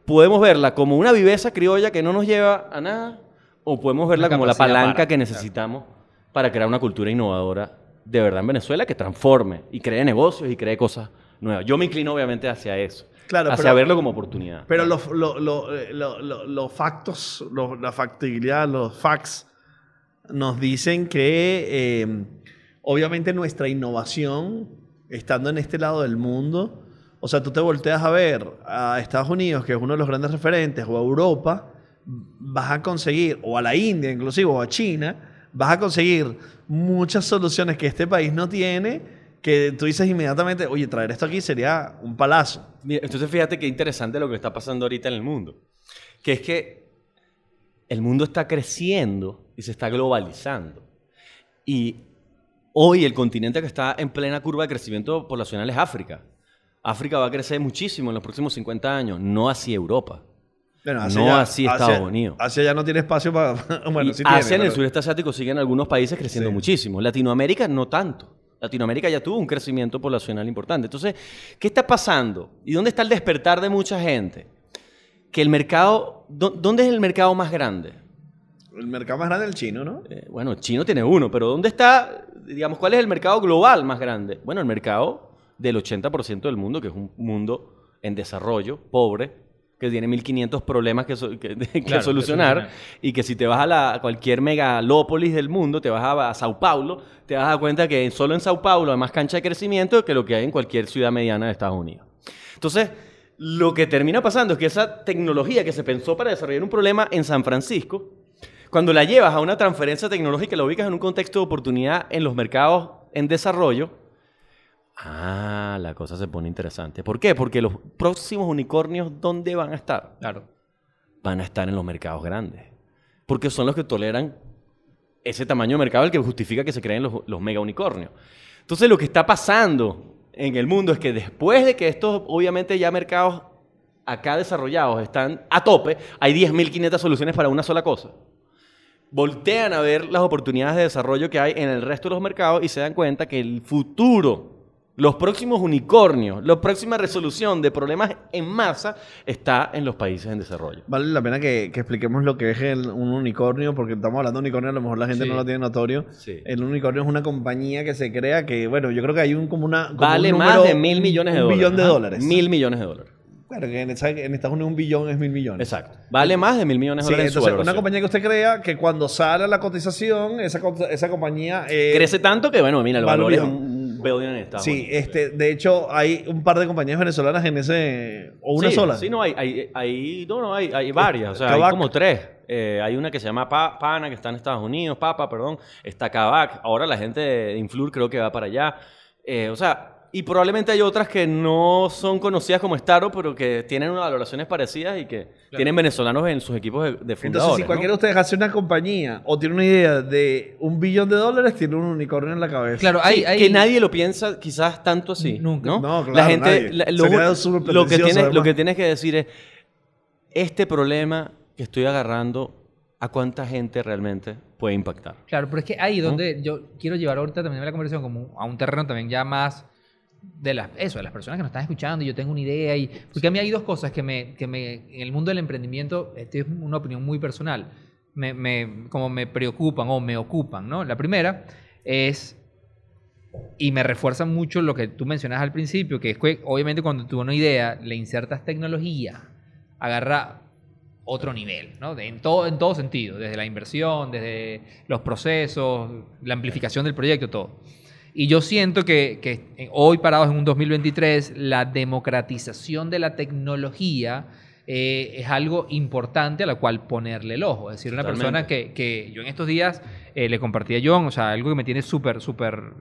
Podemos verla como una viveza criolla que no nos lleva a nada, o podemos verla como la palanca que necesitamos para crear una cultura innovadora de verdad en Venezuela que transforme y cree negocios y cree cosas nuevas. Yo me inclino obviamente hacia eso. hacia verlo como oportunidad. Pero los, eh, factos, la factibilidad, los facts nos dicen que eh, obviamente nuestra innovación, estando en este lado del mundo, o sea, tú te volteas a ver a Estados Unidos, que es uno de los grandes referentes, o a Europa, vas a conseguir, o a la India inclusive, o a China, vas a conseguir muchas soluciones que este país no tiene, que tú dices inmediatamente, oye, traer esto aquí sería un palazo. entonces fíjate qué interesante lo que está pasando ahorita en el mundo, que es que el mundo está creciendo y se está globalizando. Y Hoy el continente que está en plena curva de crecimiento poblacional es África. África va a crecer muchísimo en los próximos 50 años, no así Europa. no así Estados Unidos. Asia ya no tiene espacio para... *laughs* bueno, Asia en el sureste asiático siguen algunos países creciendo muchísimo. Latinoamérica no tanto. Latinoamérica ya tuvo un crecimiento poblacional importante. Entonces, ¿qué está pasando? ¿Y dónde está el despertar de mucha gente? Que el mercado... ¿Dónde es el mercado más grande? El mercado más grande es el chino, ¿no? Eh, bueno, el chino tiene uno, pero ¿dónde está, digamos, cuál es el mercado global más grande? Bueno, el mercado del 80% del mundo, que es un mundo en desarrollo, pobre, que tiene 1500 problemas que, *laughs* solucionar y que si te vas a, la, cualquier megalópolis del mundo, te vas a, a, Sao Paulo, te vas a dar cuenta que solo en Sao Paulo hay más cancha de crecimiento que lo que hay en cualquier ciudad mediana de Estados Unidos. Entonces, lo que termina pasando es que esa tecnología que se pensó para desarrollar un problema en San Francisco, cuando la llevas a una transferencia tecnológica, y la ubicas en un contexto de oportunidad en los mercados en desarrollo. Ah, la cosa se pone interesante. ¿Por qué? Porque los próximos unicornios, ¿dónde van a estar? Claro. Van a estar en los mercados grandes. Porque son los que toleran ese tamaño de mercado el que justifica que se creen los, los mega unicornios. Entonces, lo que está pasando en el mundo es que después de que estos, obviamente, ya mercados acá desarrollados están a tope, hay 10.500 soluciones para una sola cosa voltean a ver las oportunidades de desarrollo que hay en el resto de los mercados y se dan cuenta que el futuro, los próximos unicornios, la próxima resolución de problemas en masa está en los países en desarrollo. Vale la pena que, expliquemos lo que es un unicornio, porque estamos hablando de unicornio, a lo mejor la gente no lo tiene notorio. El unicornio es una compañía que se crea que, bueno, yo creo que hay un como una... vale más de mil millones de un Billón de dólares. Mil millones de dólares. Claro, que en, en, Estados Unidos un billón es mil millones. Exacto. Vale más de mil millones de sí, Entonces, una compañía que usted crea que cuando sale la cotización, esa, compañía. Eh, Crece tanto que, bueno, mira, el valor es un billion en Estados Sí, Unidos. este, de hecho, hay un par de compañías venezolanas en ese. O una sola. Sí, no, hay, hay, hay no, no, hay, hay varias. O sea, hay como tres. Eh, hay una que se llama Pana, que está en Estados Unidos, Papa, perdón. Está Kavak. Ahora la gente de Influr creo que va para allá. Eh, o sea, y probablemente hay otras que no son conocidas como Staro, pero que tienen unas valoraciones parecidas y que tienen venezolanos en sus equipos de, de fundadores. Entonces, si cualquiera de ustedes hace una compañía o tiene una idea de un billón de dólares, tiene un unicornio en la cabeza. Claro, hay, que nadie lo piensa quizás tanto así. Nunca. No, claro, la gente, lo, que tienes, que decir es, este problema que estoy agarrando, ¿a cuánta gente realmente puede impactar? Claro, pero es que ahí donde yo quiero llevar ahorita también la conversación como a un terreno también ya más de las, eso, de las personas que nos están escuchando, yo tengo una idea y... Porque a mí hay dos cosas que me, que me, en el mundo del emprendimiento, esta es una opinión muy personal, me, me, como me preocupan o me ocupan, ¿no? La primera es, y me refuerza mucho lo que tú mencionas al principio, que es que obviamente cuando tú una idea le insertas tecnología, agarra otro nivel, ¿no? en, todo, en todo sentido, desde la inversión, desde los procesos, la amplificación del proyecto, todo. Y yo siento que, hoy parados en un 2023, la democratización de la tecnología eh, es algo importante a la cual ponerle el ojo. Es decir, una persona que, yo en estos días eh, le compartí a John, o sea, algo que me tiene súper, súper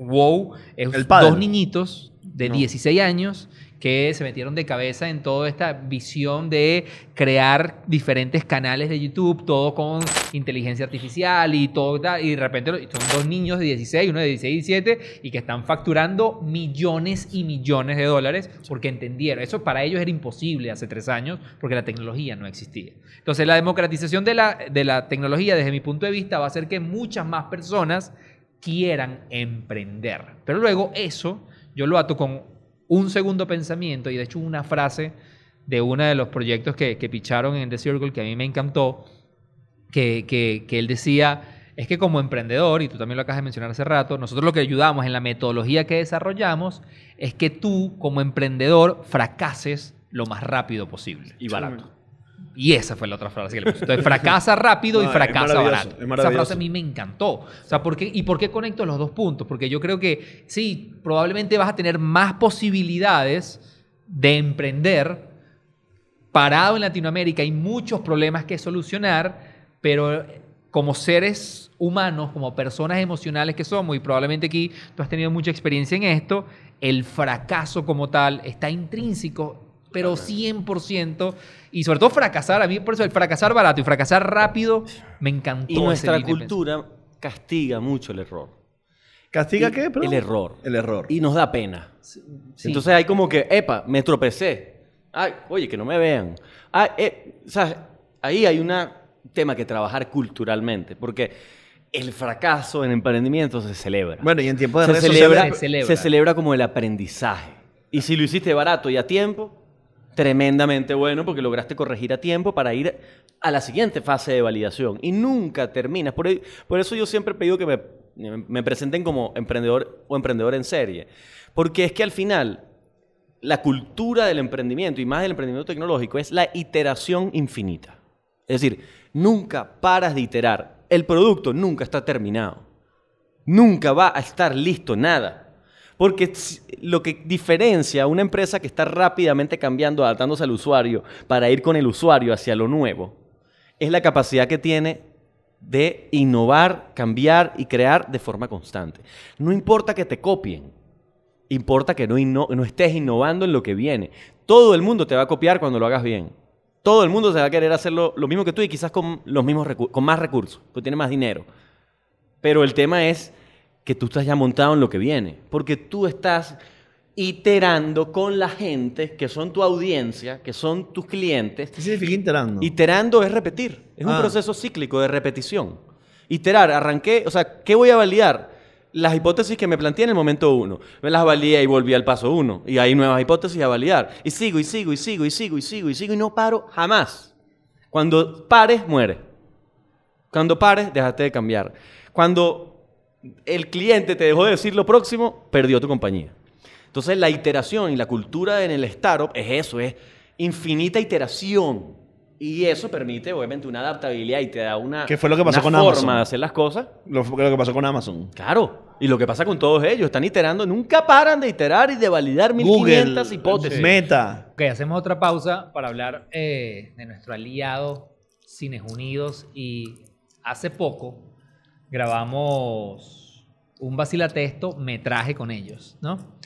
wow, es dos niñitos de 16 años que se metieron de cabeza en toda esta visión de crear diferentes canales de YouTube, todo con inteligencia artificial y todo, y de repente son dos niños de 16, uno de 16 y 17, y que están facturando millones y millones de dólares porque entendieron. Eso para ellos era imposible hace tres años porque la tecnología no existía. Entonces la democratización de la, tecnología desde mi punto de vista va a hacer que muchas más personas quieran emprender. Pero luego eso yo lo ato con un segundo pensamiento, y de hecho una frase de uno de los proyectos que, que, picharon en The Circle que a mí me encantó, que, que, que él decía, es que como emprendedor, y tú también lo acabas de mencionar hace rato, nosotros lo que ayudamos en la metodología que desarrollamos es que tú como emprendedor fracases lo más rápido posible. Y barato. Y esa fue la otra frase que le puse. Entonces, fracasa rápido y *laughs* fracasa barato. esa frase a mí me encantó. sea, ¿por qué, ¿y por qué conecto los dos puntos? Porque yo creo que sí, probablemente vas a tener más posibilidades de emprender parado en Latinoamérica. Hay muchos problemas que solucionar, pero eh, como seres humanos, como personas emocionales que somos, y probablemente aquí tú has tenido mucha experiencia en esto, el fracaso como tal está intrínseco pero 100%. Y sobre todo fracasar, a mí por eso el fracasar barato y fracasar rápido me encantó. Y nuestra cultura castiga mucho el error. ¿Castiga qué? El error. El error. Y nos da pena. Entonces hay como que, epa, me tropecé. Ay, oye, que no me vean. Eh, ahí hay un tema que trabajar culturalmente, porque el fracaso en emprendimiento se celebra. Bueno, y en tiempo de se se celebra. Se celebra como el aprendizaje. Y si lo hiciste barato y a tiempo, tremendamente bueno porque lograste corregir a tiempo para ir a la siguiente fase de validación y nunca terminas. Por, eso yo siempre he pedido que me, me, presenten como emprendedor o emprendedor en serie, porque es que al final la cultura del emprendimiento y más del emprendimiento tecnológico es la iteración infinita. Es decir, nunca paras de iterar. El producto nunca está terminado. Nunca va a estar listo nada. Porque lo que diferencia a una empresa que está rápidamente cambiando, adaptándose al usuario, para ir con el usuario hacia lo nuevo, es la capacidad que tiene de innovar, cambiar y crear de forma constante. No importa que te copien, importa que no, estés innovando en lo que viene. Todo el mundo te va a copiar cuando lo hagas bien todo el mundo se va a querer hacer lo, mismo que tú y quizás con, los mismos con más recursos, tú tiene más dinero. Pero el tema es que tú estás ya montado en lo que viene, porque tú estás iterando con la gente que son tu audiencia, que son tus clientes. ¿Qué significa iterando? Iterando es repetir, es un ah. proceso cíclico de repetición. Iterar, arranqué, o sea, ¿qué voy a validar? Las hipótesis que me planteé en el momento uno. Me las validé y volví al paso uno. Y hay nuevas hipótesis a validar. Y sigo, y sigo, y sigo, y sigo, y sigo, y sigo, y no paro jamás. Cuando pares, muere Cuando pares, déjate de cambiar. Cuando el cliente te dejó de decir lo próximo, perdió tu compañía. Entonces la iteración y la cultura en el startup es eso, es infinita iteración. Y eso permite, obviamente, una adaptabilidad y te da una, ¿Qué fue lo que pasó con forma de hacer las cosas. Lo, que pasó con Amazon. Claro. Y lo que pasa con todos ellos, están iterando, nunca paran de iterar y de validar 1500 hipótesis. Meta. Ok, hacemos otra pausa para hablar eh, de nuestro aliado Cines Unidos. Y hace poco grabamos un vacilatexto metraje con ellos, ¿no?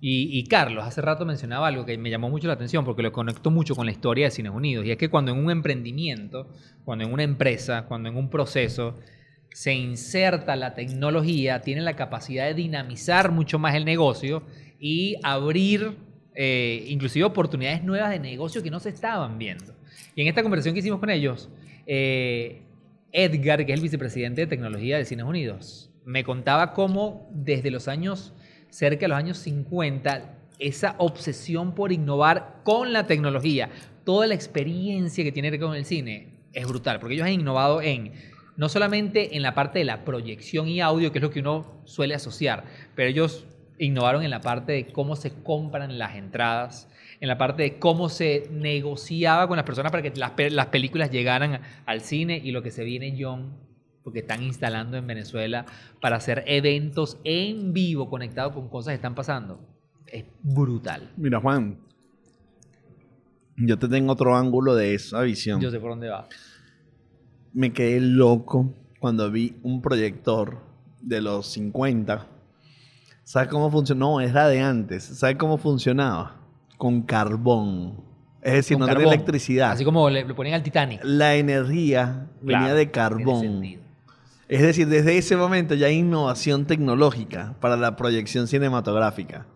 Y, Carlos, hace rato mencionaba algo que me llamó mucho la atención porque lo conecto mucho con la historia de Cines Unidos, y es que cuando en un emprendimiento, cuando en una empresa, cuando en un proceso se inserta la tecnología, tiene la capacidad de dinamizar mucho más el negocio y abrir eh, inclusive oportunidades nuevas de negocio que no se estaban viendo. Y en esta conversación que hicimos con ellos, eh, Edgar, que es el vicepresidente de tecnología de Cines Unidos, me contaba cómo desde los años, cerca de los años 50, esa obsesión por innovar con la tecnología, toda la experiencia que tiene con el cine, es brutal, porque ellos han innovado en no solamente en la parte de la proyección y audio, que es lo que uno suele asociar, pero ellos innovaron en la parte de cómo se compran las entradas, en la parte de cómo se negociaba con las personas para que las, películas llegaran al cine y lo que se viene John porque están instalando en Venezuela para hacer eventos en vivo conectados con cosas que están pasando. Es brutal. Mira, Juan, yo te tengo otro ángulo de esa visión. Yo sé por dónde va. Me quedé loco cuando vi un proyector de los 50. ¿Sabes cómo funcionó? No, la de antes. ¿Sabes cómo funcionaba? con carbón. Es decir, no electricidad. Así como le, ponían al Titanic. La energía venía de carbón. Es decir, desde ese momento ya hay innovación tecnológica para la proyección cinematográfica.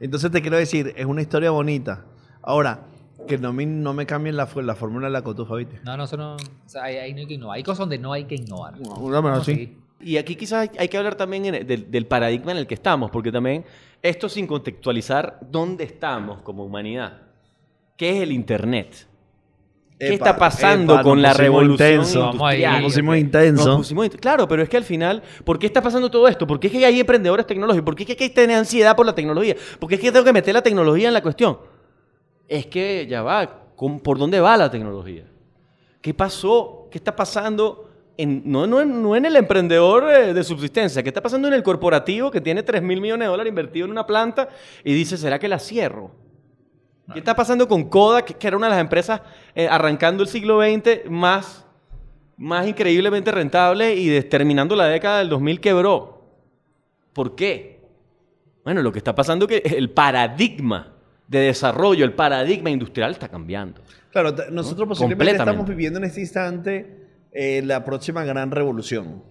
Entonces te quiero decir, es una historia bonita. Ahora, que no me, cambien la, la fórmula de la cotufa, ¿viste? No, no, eso no. O sea, hay, cosas donde no hay que innovar. No, no, así. sí. Y aquí quizás hay que hablar también del, paradigma en el que estamos, porque también esto sin contextualizar dónde estamos como humanidad. ¿Qué es el Internet? ¿Qué está pasando con la revolución intenso, industrial? intenso. claro, pero es que al final, ¿por qué está pasando todo esto? ¿Por qué es que hay emprendedores tecnológicos? ¿Por qué es que hay tener ansiedad por la tecnología? ¿Por qué es que tengo que meter la tecnología en la cuestión? Es que ya va, ¿por dónde va la tecnología? ¿Qué pasó? ¿Qué está pasando? no, no, en el emprendedor eh, de subsistencia, ¿qué está pasando en el corporativo que tiene 3 mil millones de dólares invertido en una planta y dice, ¿será que la cierro? ¿Qué está pasando con Kodak, que era una de las empresas eh, arrancando el siglo XX más, más increíblemente rentable y terminando la década del 2000 quebró? ¿Por qué? Bueno, lo que está pasando es que el paradigma de desarrollo, el paradigma industrial está cambiando. Claro, nosotros posiblemente estamos viviendo en este instante eh, la próxima gran revolución.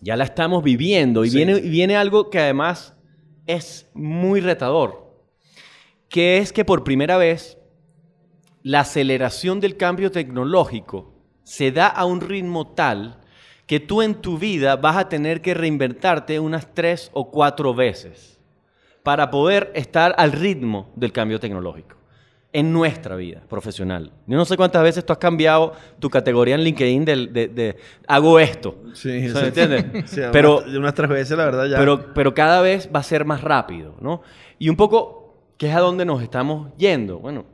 Ya la estamos viviendo y, viene, y viene algo que además es muy retador, que es que por primera vez la aceleración del cambio tecnológico se da a un ritmo tal que tú en tu vida vas a tener que reinventarte unas tres o cuatro veces para poder estar al ritmo del cambio tecnológico en nuestra vida profesional. Yo no sé cuántas veces tú has cambiado tu categoría en LinkedIn de, hago esto. Sí, entiende? *laughs* pero, unas, tres veces, la verdad, ya. Pero, cada vez va a ser más rápido, ¿no? Y un poco, ¿qué es a dónde nos estamos yendo? Bueno,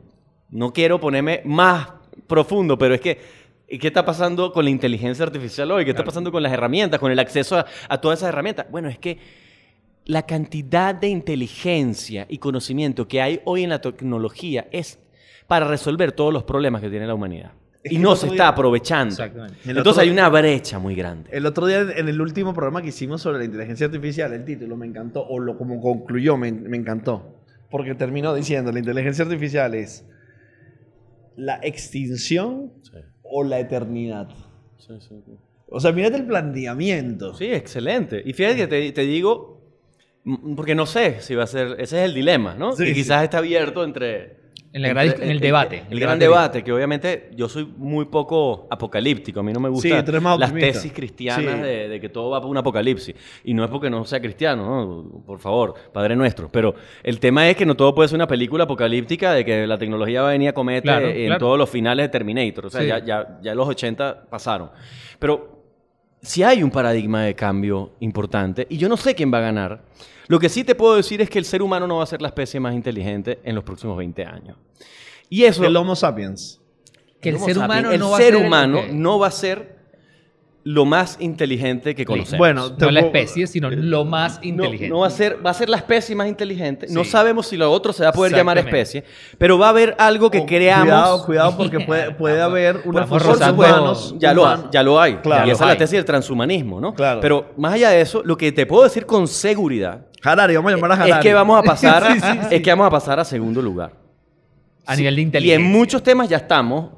no quiero ponerme más profundo, pero es que ¿Qué está pasando con la inteligencia artificial hoy? ¿Qué está pasando con las herramientas, con el acceso a todas esas herramientas? Bueno, es que la cantidad de inteligencia y conocimiento que hay hoy en la tecnología es para resolver todos los problemas que tiene la humanidad. y no se está aprovechando. Entonces hay una brecha muy grande. El otro día, en el último programa que hicimos sobre la inteligencia artificial, el título me encantó, o lo como concluyó, me, encantó. Porque terminó diciendo, la inteligencia artificial es la extinción o la eternidad. Sí, sí, o sea, mira el planteamiento. Sí, excelente. Y fíjate que te digo, porque no sé si va a ser, ese es el dilema, ¿no? Sí, quizás está abierto entre... En, el, debate. El, gran debate, que obviamente yo soy muy poco apocalíptico, a mí no me gustan las tesis cristianas de, que todo va por un apocalipsis. Y no es porque no sea cristiano, ¿no? por favor, Padre nuestro. Pero el tema es que no todo puede ser una película apocalíptica de que la tecnología va a venir a en todos los finales de Terminator. O sea, ya, ya los 80 pasaron. Pero si hay un paradigma de cambio importante y yo no sé quién va a ganar. Lo que sí te puedo decir es que el ser humano no va a ser la especie más inteligente en los próximos 20 años. Y eso el Homo sapiens. Que el, ser humano, no va a ser lo más inteligente que conocemos. Bueno, no la especie, sino eh, lo más inteligente. No, va, a ser, va a ser la especie más inteligente. No sabemos si lo otro se va a poder llamar especie, pero va a haber algo que oh, creamos. Cuidado, cuidado, porque *laughs* puede, puede haber una Ya lo, ya lo hay. y esa es la tesis del transhumanismo, ¿no? Claro. Pero más allá de eso, lo que te puedo decir con seguridad. vamos a a Es que vamos a *laughs* pasar, es que vamos a pasar a segundo lugar. A nivel de inteligencia. Y en muchos temas ya estamos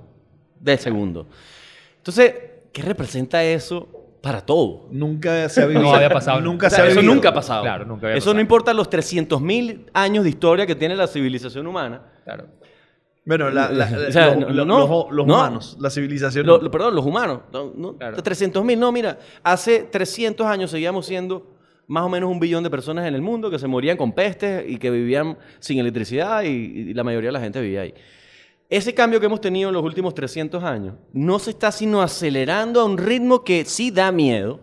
de segundo. Entonces, ¿Qué representa eso para todo? Nunca se ha vivido. había pasado. nunca se eso nunca ha pasado. Claro, eso no importa los 300.000 años de historia que tiene la civilización humana. Claro. Bueno, los, humanos, la civilización. perdón, los humanos. 300.000, no, mira, hace 300 años seguíamos siendo más o menos un billón de personas en el mundo que se morían con pestes y que vivían sin electricidad y la mayoría de la gente vivía ahí. Ese cambio que hemos tenido en los últimos 300 años no se está sino acelerando a un ritmo que sí da miedo,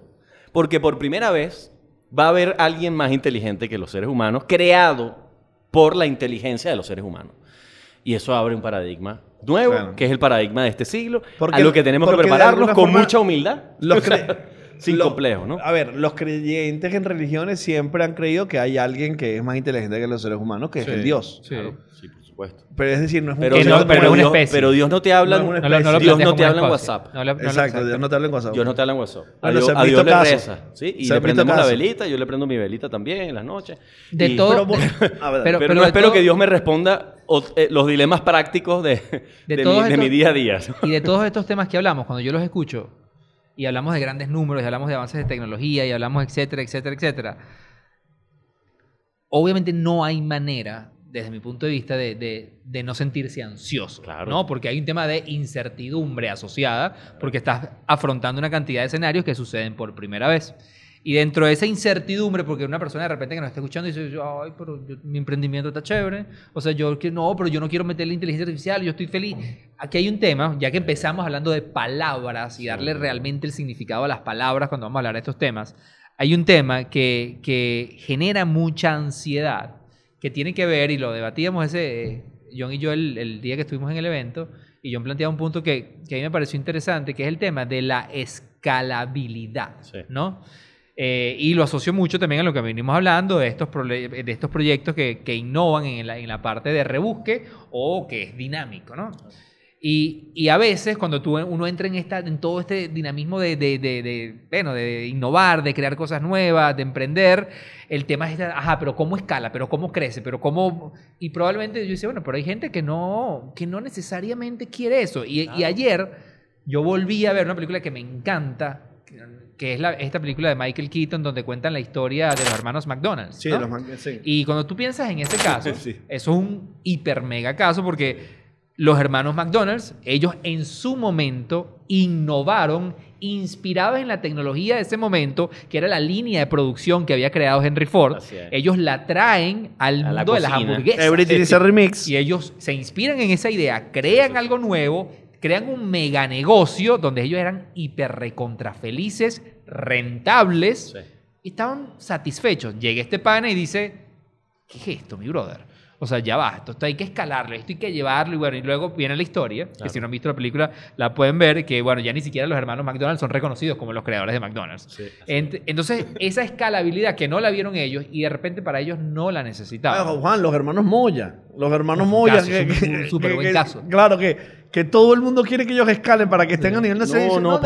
porque por primera vez va a haber alguien más inteligente que los seres humanos, creado por la inteligencia de los seres humanos. Y eso abre un paradigma nuevo, que es el paradigma de este siglo, a lo que tenemos que prepararnos con mucha humildad. Los *laughs* sin complejo, ¿no? A ver, los creyentes en religiones siempre han creído que hay alguien que es más inteligente que los seres humanos, que es el Dios. Pero es decir, no es pero, Dios, pero Dios no te habla, Dios no te habla en WhatsApp. Exacto, Dios no te habla en WhatsApp. Dios no te habla en WhatsApp. A, Dios, le reza, Y le prendemos la velita, yo le prendo mi velita también en las noches. De todo. Pero, *laughs* no espero que Dios me responda eh, los dilemas prácticos de, *laughs* de, mi, día a día. Y de todos estos temas que hablamos, cuando yo los escucho, y hablamos de grandes números, y hablamos de avances de tecnología, y hablamos etcétera, etcétera, etcétera, obviamente no hay manera desde mi punto de vista, de, no sentirse ansioso, ¿no? Porque hay un tema de incertidumbre asociada, porque estás afrontando una cantidad de escenarios que suceden por primera vez. Y dentro de esa incertidumbre, porque una persona de repente que nos está escuchando dice, ay, pero mi emprendimiento está chévere, o sea, yo no, pero yo no quiero meter la inteligencia artificial, yo estoy feliz. Aquí hay un tema, ya que empezamos hablando de palabras y darle realmente el significado a las palabras cuando vamos a hablar de estos temas, hay un tema que, que genera mucha ansiedad que tiene que ver, y lo debatíamos ese, eh, John y yo el, día que estuvimos en el evento, y John planteaba un punto que, a mí me pareció interesante, que es el tema de la escalabilidad, ¿no? Eh, y lo asocio mucho también a lo que venimos hablando de estos, de estos proyectos que, innovan en la, parte de rebusque o que es dinámico, ¿no? Y, y, a veces, cuando tú, uno entra en, esta, en todo este dinamismo de, bueno, de innovar, de crear cosas nuevas, de emprender, el tema es, ajá, pero ¿cómo escala? ¿Pero cómo crece? ¿Pero cómo...? Y probablemente yo dice, bueno, pero hay gente que no, que no necesariamente quiere eso. Y, ayer yo volví a ver una película que me encanta, que es esta película de Michael Keaton donde cuentan la historia de los hermanos McDonald's. Sí, de los, sí. Y cuando tú piensas en ese caso, *laughs* eso es un hiper mega caso porque los hermanos McDonald's, ellos en su momento innovaron, inspirados en la tecnología de ese momento, que era la línea de producción que había creado Henry Ford, ellos la traen al mundo de las hamburguesas. Everything is a este, remix. Y ellos se inspiran en esa idea, crean algo nuevo, crean un mega negocio donde ellos eran hiper recontra felices, rentables y estaban satisfechos. Llega este pana y dice, ¿qué es esto, mi brother? O sea, ya va, esto hay que escalarlo, esto hay que llevarlo y bueno, y luego viene la historia, que si no han visto la película la pueden ver, que bueno, ya ni siquiera los hermanos McDonald's son reconocidos como los creadores de McDonald's. entonces, esa escalabilidad que no la vieron ellos y de repente para ellos no la necesitaban. Ah, Juan, los hermanos Moya, los hermanos Moya, caso. Claro que que todo el mundo quiere que ellos escalen para que estén a nivel de No, no,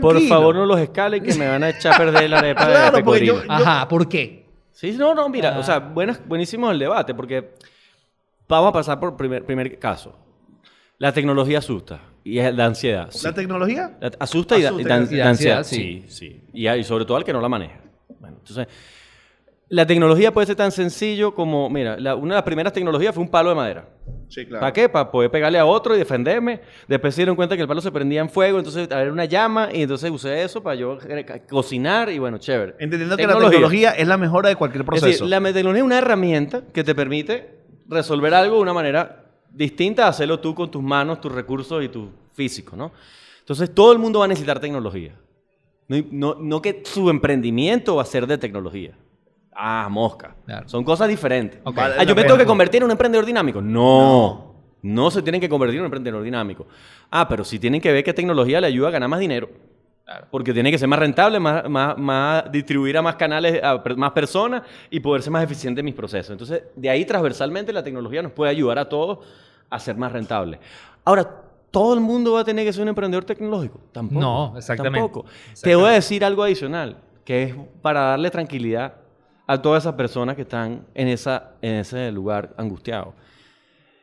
por, favor, no los escalen que me van a echar a perder la arepa de la *laughs* Ajá, ¿por qué? Sí, no, no, mira, o sea, ah. buenísimo el debate, porque vamos a pasar por primer, primer caso. La tecnología asusta y es la ansiedad. ¿La tecnología? asusta, y, da, ansiedad, sí. Sí, Y, y sobre todo al que no la maneja. Bueno, entonces, la tecnología puede ser tan sencillo como, mira, una de las primeras tecnologías fue un palo de madera. Sí, claro. ¿Para qué? Para poder pegarle a otro y defenderme. Después se dieron cuenta que el palo se prendía en fuego, entonces era una llama y entonces usé eso para yo cocinar y bueno, chévere. Entendiendo que la tecnología es la mejora de cualquier proceso. Es la tecnología es una herramienta que te permite resolver algo de una manera distinta a hacerlo tú con tus manos, tus recursos y tu físico, ¿no? Entonces todo el mundo va a necesitar tecnología. no que su emprendimiento va a ser de tecnología. Ah, mosca. Son cosas diferentes. Ah, yo me tengo que convertir en un emprendedor dinámico. No. no. se tienen que convertir en un emprendedor dinámico. Ah, pero sí tienen que ver qué tecnología le ayuda a ganar más dinero. Porque tiene que ser más rentable, más, más, distribuir a más canales, a más personas y poder ser más eficiente en mis procesos. Entonces, de ahí transversalmente la tecnología nos puede ayudar a todos a ser más rentables. Ahora, ¿todo el mundo va a tener que ser un emprendedor tecnológico? Tampoco. No, exactamente. Tampoco. Te voy a decir algo adicional, que es para darle tranquilidad a todas esas personas que están en, esa, en ese lugar angustiado.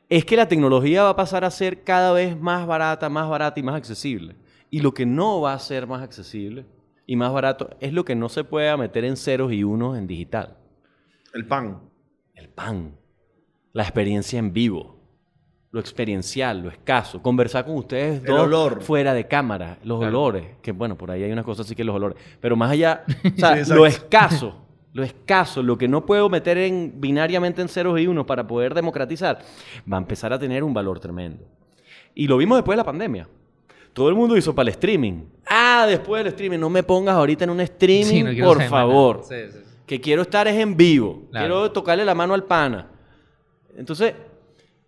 Es que la tecnología va a pasar a ser cada vez más barata, más barata y más accesible. Y lo que no va a ser más accesible y más barato es lo que no se pueda meter en ceros y unos en digital. El pan. El pan. La experiencia en vivo. Lo experiencial, lo escaso. Conversar con ustedes El fuera de cámara. Los olores. Que bueno, por ahí hay una cosa así que los olores. Pero más allá, *laughs* lo escaso lo escaso, lo que no puedo meter en, binariamente en ceros y unos para poder democratizar, va a empezar a tener un valor tremendo. Y lo vimos después de la pandemia. Todo el mundo hizo para el streaming. Ah, después del streaming, no me pongas ahorita en un streaming, por favor. Que quiero estar es en vivo. Quiero tocarle la mano al pana. Entonces,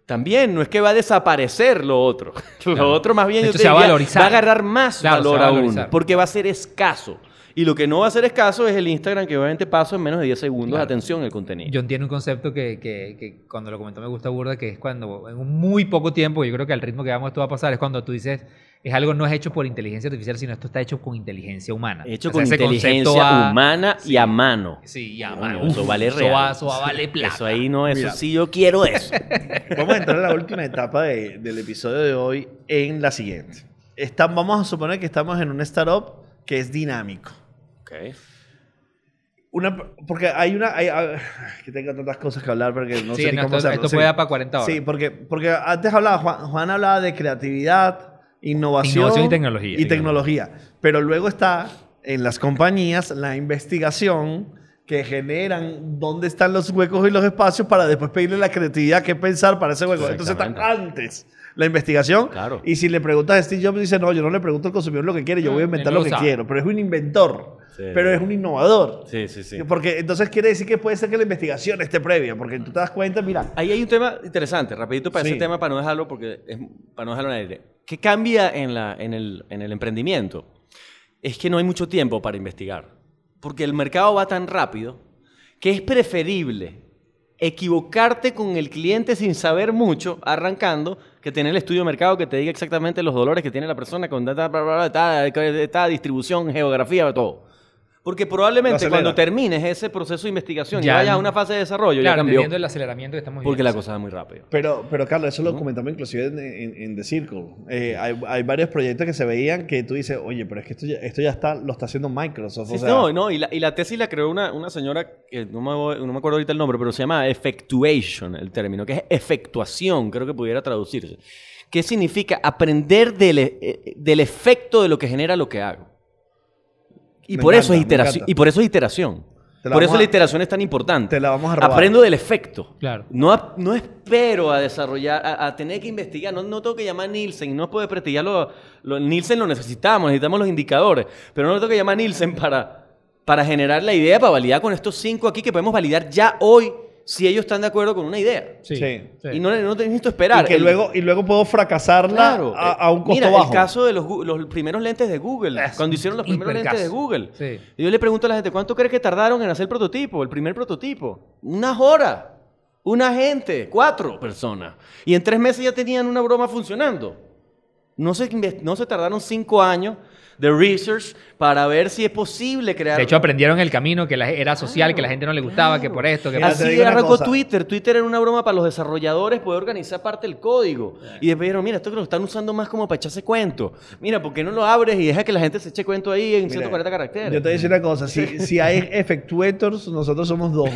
también no es que va a desaparecer lo otro. *laughs* Lo otro más bien va, a agarrar más valor aún, porque va a ser escaso. Y lo que no va a ser escaso es el Instagram, que obviamente paso en menos de 10 segundos atención el contenido. Yo entiendo un concepto que, que, que, cuando lo comentó me gusta burda, que es cuando en muy poco tiempo, yo creo que al ritmo que vamos esto va a pasar, es cuando tú dices, es algo no es hecho por inteligencia artificial, sino esto está hecho con inteligencia humana. Hecho con inteligencia humana y a mano. Sí, y a mano. eso vale Eso, vale plata. Eso ahí no, eso sí yo quiero eso. *laughs* vamos a entrar a la última etapa del episodio de hoy en la siguiente. vamos a suponer que estamos en un startup que es dinámico una, porque hay una. que tengo tantas cosas que hablar porque no sé esto, puede dar para 40 horas. Sí, porque, porque antes hablaba, Juan, Juan hablaba de creatividad, innovación, y tecnología. Y tecnología. Pero luego está en las compañías la investigación que generan dónde están los huecos y los espacios para después pedirle la creatividad, que pensar para ese hueco. Entonces está antes la investigación. Claro. Y si le preguntas a Steve Jobs, dice, no, yo no le pregunto al consumidor lo que quiere, yo ah, voy a inventar lo que ah. quiero. Pero es un inventor pero es un innovador. Sí, sí, sí. Porque entonces quiere decir que puede ser que la investigación esté previa, porque tú te das cuenta, mira. Ahí hay un tema interesante, rapidito para ese tema, para no dejarlo, porque es, para no dejarlo en aire. ¿Qué cambia en, el, emprendimiento? Es que no hay mucho tiempo para investigar, porque el mercado va tan rápido que es preferible equivocarte con el cliente sin saber mucho, arrancando, que tener el estudio de mercado que te diga exactamente los dolores que tiene la persona con data, distribución, geografía, todo. Porque probablemente cuando termines ese proceso de investigación ya, y vayas a una fase de desarrollo, ya cambió. el aceleramiento que estamos Porque la cosa va muy rápido. Pero, pero Carlos, eso lo comentamos inclusive en, en, The Circle. Eh, hay, varios proyectos que se veían que tú dices, oye, pero es que esto ya, esto ya está, lo está haciendo Microsoft. no, no, y la, tesis la creó una, señora, que no me, acuerdo ahorita el nombre, pero se llama effectuation, el término, que es efectuación, creo que pudiera traducirse. ¿Qué significa aprender del eh, efecto de lo que genera lo que hago? Y, por, eso es iteración, y por eso iteración. Por eso la iteración es tan importante. Te la vamos a Aprendo del efecto. Claro. No, espero a desarrollar, a, tener que investigar. No, no, tengo que llamar a Nielsen. No puedo prestigiar Nielsen lo necesitamos, necesitamos los indicadores. Pero no tengo que llamar a Nielsen para, para generar la idea, para validar con estos cinco aquí que podemos validar ya hoy si ellos están de acuerdo con una idea. Sí. Y no, no que esperar. Y, que luego, y luego puedo fracasarla a, un costo mira, el caso de los, primeros lentes de Google. cuando hicieron los primeros lentes de Google. Yo le pregunto a la gente, ¿cuánto crees que tardaron en hacer el prototipo? El primer prototipo. Unas horas. Una gente. Cuatro personas. Y en tres meses ya tenían una broma funcionando. No no se tardaron cinco años de research para ver si es posible crear. De hecho, aprendieron el camino, que la, era social, que la gente no le gustaba, que por esto, que Así arrancó Twitter. Twitter era una broma para los desarrolladores poder organizar parte del código. Y después dijeron, mira, esto que lo están usando más como para echarse cuento. Mira, ¿por qué no lo abres y deja que la gente se eche cuento ahí en 140 caracteres? Yo te voy a decir una cosa. Si, *laughs* si hay effectuators, nosotros somos dos.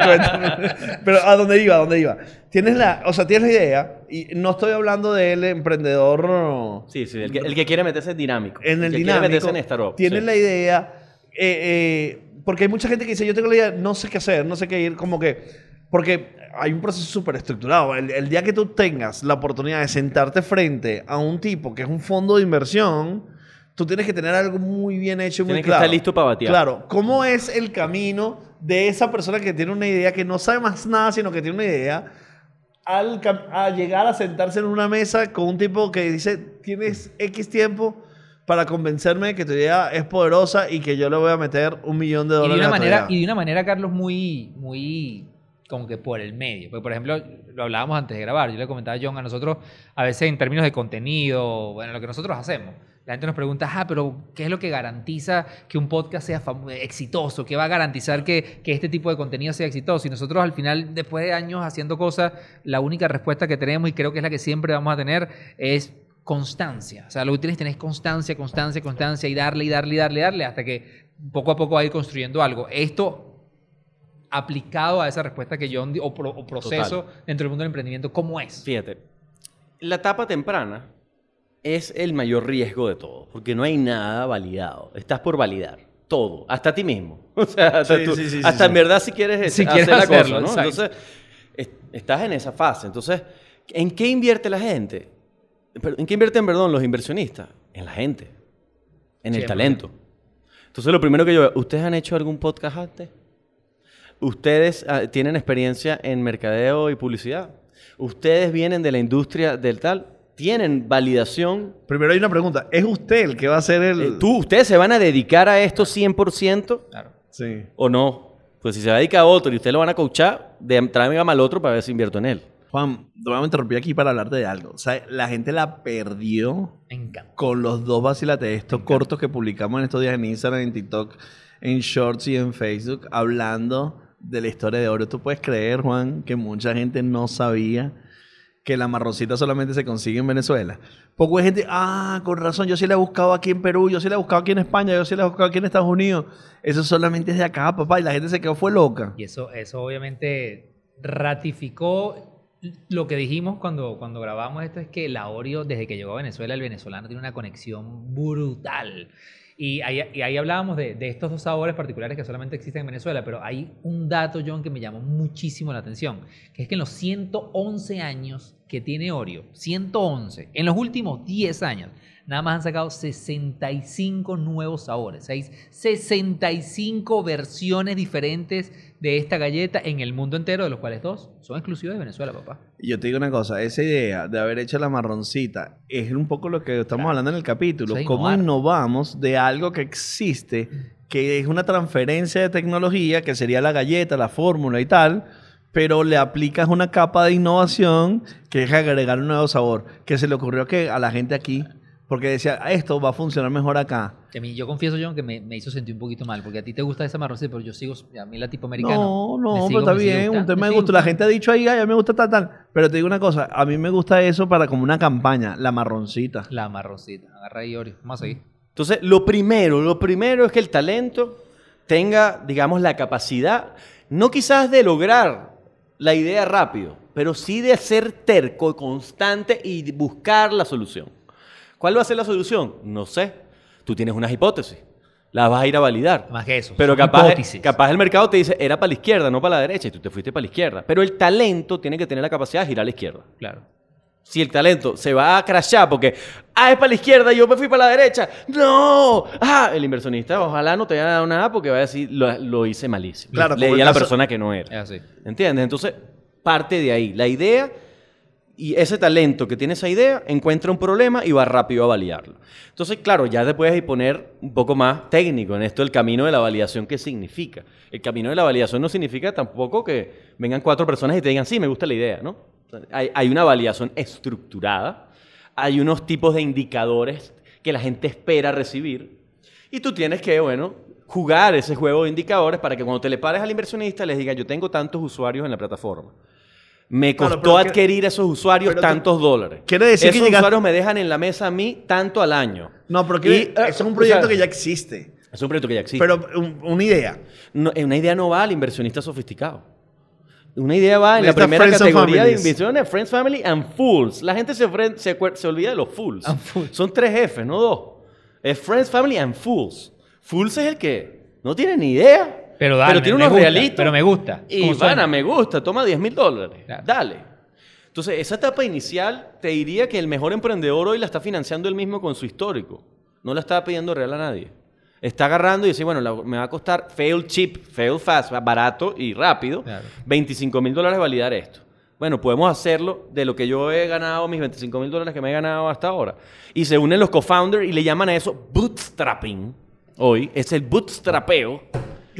*laughs* Pero a dónde iba, a dónde iba tienes la, o sea, tienes la idea, y no estoy hablando del emprendedor. sí, sí, el que, el que, quiere meterse dinámico. En el, el que dinámico. Quiere meterse en startup. Tienes la idea, eh, eh, porque hay mucha gente que dice, yo tengo la idea, no sé qué hacer, no sé qué ir, como que. Porque hay un proceso súper estructurado. El, día que tú tengas la oportunidad de sentarte frente a un tipo que es un fondo de inversión, tú tienes que tener algo muy bien hecho y muy claro. Tienes que estar listo para batear. Claro. ¿Cómo es el camino de esa persona que tiene una idea, que no sabe más nada, sino que tiene una idea? al, llegar a sentarse en una mesa con un tipo que dice, tienes X tiempo para convencerme que tu idea es poderosa y que yo le voy a meter un millón de dólares. Y de una, manera, y de una manera, Carlos, muy, muy como que por el medio. Porque, por ejemplo, lo hablábamos antes de grabar, yo le comentaba a John, a nosotros, a veces en términos de contenido, bueno, lo que nosotros hacemos la gente nos pregunta, ah, pero ¿qué es lo que garantiza que un podcast sea exitoso? ¿Qué va a garantizar que, este tipo de contenido sea exitoso? Y nosotros al final, después de años haciendo cosas, la única respuesta que tenemos y creo que es la que siempre vamos a tener es constancia. O sea, lo útil es tener constancia, constancia, constancia y darle y darle y darle y darle hasta que poco a poco va a ir construyendo algo. Esto aplicado a esa respuesta que yo o, proceso dentro del mundo del emprendimiento, ¿cómo es? Fíjate, la etapa temprana es el mayor riesgo de todo, porque no hay nada validado. Estás por validar todo, hasta ti mismo. *laughs* O sea, hasta, tú, hasta en verdad si quieres, hacer la cosa, Entonces, estás en esa fase. Entonces, ¿en qué invierte la gente? ¿En qué invierten, perdón, los inversionistas? En la gente, en el talento. Entonces, lo primero que yo veo, ¿ustedes han hecho algún podcast antes? ¿Ustedes ah, tienen experiencia en mercadeo y publicidad? ¿Ustedes vienen de la industria del tal? tienen validación. Primero hay una pregunta. ¿Es usted el que va a ser el...? Eh, ¿Tú, ustedes se van a dedicar a esto 100%? Claro. Sí. ¿O no? Pues si se va a dedicar a otro y usted lo van a coachar, va mal otro para ver si invierto en él. Juan, te voy a interrumpir aquí para hablarte de algo. O sea, la gente la perdió con los dos vacilates, estos cortos que publicamos en estos días en Instagram, en TikTok, en Shorts y en Facebook, hablando de la historia de oro. Tú puedes creer, Juan, que mucha gente no sabía que la marroncita solamente se consigue en Venezuela. Poco de gente, ah, con razón, yo sí la he buscado aquí en Perú, yo sí la he buscado aquí en España, yo sí la he buscado aquí en Estados Unidos. Eso solamente es de acá, papá, y la gente se quedó, fue loca. Y eso, eso obviamente ratificó lo que dijimos cuando, cuando grabamos esto, es que la Oreo, desde que llegó a Venezuela, el venezolano tiene una conexión brutal. Y ahí, hablábamos de, de, estos dos sabores particulares que solamente existen en Venezuela, pero hay un dato, John, que me llamó muchísimo la atención, que es que en los 111 años que tiene Oreo, 111, en los últimos 10 años, nada más han sacado 65 nuevos sabores. Hay 65 versiones diferentes de esta galleta en el mundo entero, de los cuales dos son exclusivos de Venezuela, papá. Y Yo te digo una cosa, esa idea de haber hecho la marroncita es un poco lo que estamos hablando en el capítulo. ¿Cómo innovamos de algo que existe, que es una transferencia de tecnología, que sería la galleta, la fórmula y tal? pero le aplicas una capa de innovación que es agregar un nuevo sabor. Que se le ocurrió que a la gente aquí porque decía, esto va a funcionar mejor acá. a mí, yo confieso, John, que me, hizo sentir un poquito mal, porque a ti te gusta esa marroncita, pero yo sigo, a mí la tipo americana. No, no, pero está bien, un tema de gusto. La gente ha dicho ahí, ay, a mí me gusta tal, tal. Pero te digo una cosa, a mí me gusta eso para como una campaña, la marroncita. La marroncita, agarra y Ori, vamos a seguir. Entonces, lo primero, lo primero es que el talento tenga, digamos, la capacidad, no quizás de lograr la idea rápido, pero sí de ser terco, constante y buscar la solución. ¿Cuál va a ser la solución? No sé. Tú tienes unas hipótesis. Las vas a ir a validar. Más que eso. Pero capaz, capaz el mercado te dice, era para la izquierda, no para la derecha, y tú te fuiste para la izquierda. Pero el talento tiene que tener la capacidad de girar a la izquierda. Claro. Si el talento se va a crashar porque, ah, es para la izquierda y yo me fui para la derecha. ¡No! Ah, el inversionista ojalá no te haya dado nada porque va a decir, lo, hice malísimo. Claro, Le a la persona que no era. Es ¿Entiendes? Entonces, parte de ahí. La idea y ese talento que tiene esa idea encuentra un problema y va rápido a validarlo. Entonces, claro, ya te puedes poner un poco más técnico en esto, el camino de la validación, ¿qué significa? El camino de la validación no significa tampoco que vengan cuatro personas y te digan, sí, me gusta la idea, ¿no? Hay, una validación estructurada, hay unos tipos de indicadores que la gente espera recibir y tú tienes que, bueno, jugar ese juego de indicadores para que cuando te le pares al inversionista les diga, yo tengo tantos usuarios en la plataforma me costó adquirir a esos usuarios tantos dólares. Quiere decir que usuarios me dejan en la mesa a mí tanto al año. No, porque es un proyecto que ya existe. Es un proyecto que ya existe. Pero una idea. Eh, una idea no va al inversionista sofisticado. Una idea va en la primera categoría de inversiones, Friends, Family and Fools. La gente se, olvida de los fools. fools. Son tres jefes, no dos. Es Friends, Family and Fools. Fools es el que no tiene ni idea pero dale. Pero tiene unos Pero me gusta. Y Ivana, me gusta, toma 10 mil dólares. Dale. Entonces, esa etapa inicial te diría que el mejor emprendedor hoy la está financiando él mismo con su histórico. No la está pidiendo real a nadie. Está agarrando y dice, bueno, me va a costar fail cheap, fail fast, barato y rápido, 25 mil dólares validar esto. Bueno, podemos hacerlo de lo que yo he ganado, mis 25 mil dólares que me he ganado hasta ahora. Y se unen los co-founders y le llaman a eso bootstrapping. Hoy es el bootstrapeo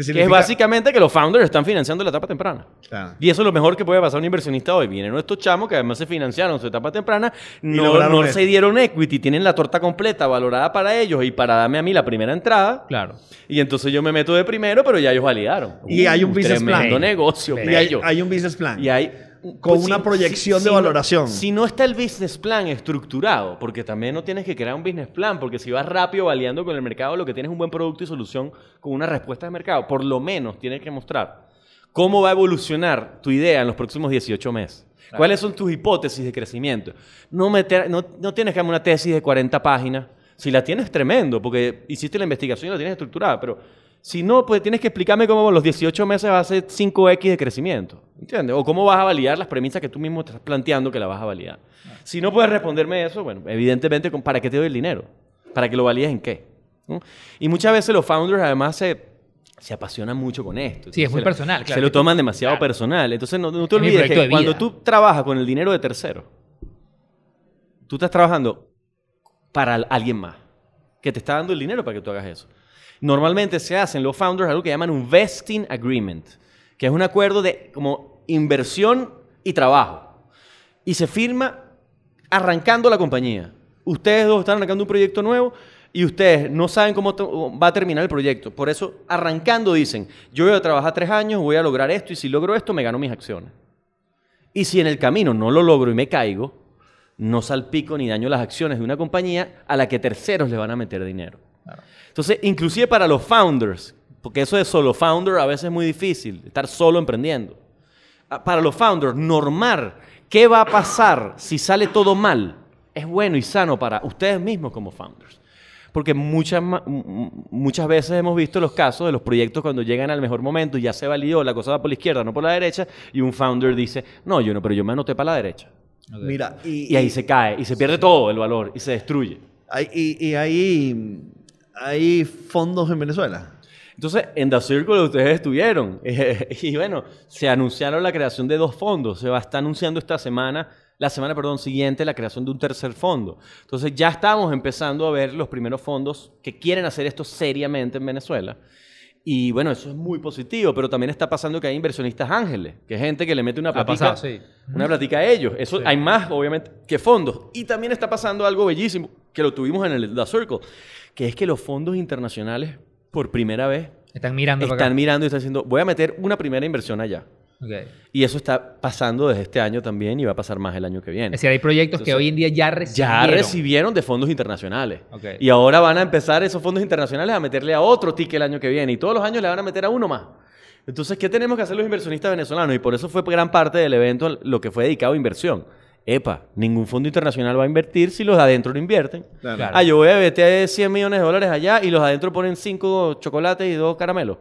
que es básicamente que los founders están financiando la etapa temprana. Y eso es lo mejor que puede pasar a un inversionista hoy. Vienen estos chamos que además se financiaron su etapa temprana, no, no se dieron equity, tienen la torta completa valorada para ellos y para darme a mí la primera entrada. Claro. Y entonces yo me meto de primero, pero ya ellos validaron. Y hay un business plan. negocio. Y hay, hay, un business plan. Y hay con pues una proyección de valoración. si no está el business plan estructurado, porque también no tienes que crear un business plan, porque si vas rápido baleando con el mercado, lo que tienes es un buen producto y solución con una respuesta de mercado. Por lo menos tienes que mostrar cómo va a evolucionar tu idea en los próximos 18 meses. ¿Cuáles son tus hipótesis de crecimiento? No, meter, no, no tienes que hacer una tesis de 40 páginas. Si la tienes, tremendo, porque hiciste la investigación y la tienes estructurada, pero si no, pues tienes que explicarme cómo los 18 meses va a ser 5X de crecimiento. ¿Entiendes? O cómo vas a validar las premisas que tú mismo estás planteando que la vas a validar. Si no puedes responderme eso, bueno, evidentemente, ¿para qué te doy el dinero? ¿Para que lo valides en qué? Y muchas veces los founders además se, apasionan mucho con esto. sí, es muy personal. se lo toman demasiado personal. Entonces no, te olvides que cuando tú trabajas con el dinero de terceros, tú estás trabajando para alguien más que te está dando el dinero para que tú hagas eso. Normalmente se hacen los founders algo que llaman un vesting agreement, que es un acuerdo de como inversión y trabajo. Y se firma arrancando la compañía. Ustedes dos están arrancando un proyecto nuevo y ustedes no saben cómo va a terminar el proyecto. Por eso, arrancando dicen, yo voy a trabajar tres años, voy a lograr esto y si logro esto me gano mis acciones. Y si en el camino no lo logro y me caigo, no salpico ni daño las acciones de una compañía a la que terceros le van a meter dinero. Entonces, inclusive para los founders, porque eso de solo founder a veces es muy difícil, estar solo emprendiendo. Ah, para los founders, normar qué va a pasar si sale todo mal es bueno y sano para ustedes mismos como founders. Porque muchas, muchas veces hemos visto los casos de los proyectos cuando llegan al mejor momento y ya se validó, la cosa va por la izquierda, no por la derecha, y un founder dice, no, yo no, pero yo me anoté para la derecha. Mira, y, ahí se cae, y se pierde todo el valor, y se destruye. y ahí hay fondos en Venezuela. Entonces, en The Circle ustedes estuvieron. *laughs* y bueno, se anunciaron la creación de dos fondos. Se va a estar anunciando esta semana, la semana, perdón, siguiente, la creación de un tercer fondo. Entonces, ya estamos empezando a ver los primeros fondos que quieren hacer esto seriamente en Venezuela. Y bueno, eso es muy positivo, pero también está pasando que hay inversionistas ángeles, que es gente que le mete una platica, una platica a ellos. Eso hay más, obviamente, que fondos. Y también está pasando algo bellísimo, que lo tuvimos en el The Circle, que es que los fondos internacionales, por primera vez, están mirando. mirando y están diciendo, voy a meter una primera inversión allá. Y eso está pasando desde este año también y va a pasar más el año que viene. Es decir, hay proyectos que hoy en día ya recibieron. Ya recibieron de fondos internacionales. Y ahora van a empezar esos fondos internacionales a meterle a otro ticket el año que viene. Y todos los años le van a meter a uno más. Entonces, ¿qué tenemos que hacer los inversionistas venezolanos? Y por eso fue gran parte del evento lo que fue dedicado a inversión. Epa, ningún fondo internacional va a invertir si los adentro no invierten. Ah, yo voy a meter 100 millones de dólares allá y los adentro ponen 5 chocolates y 2 caramelos.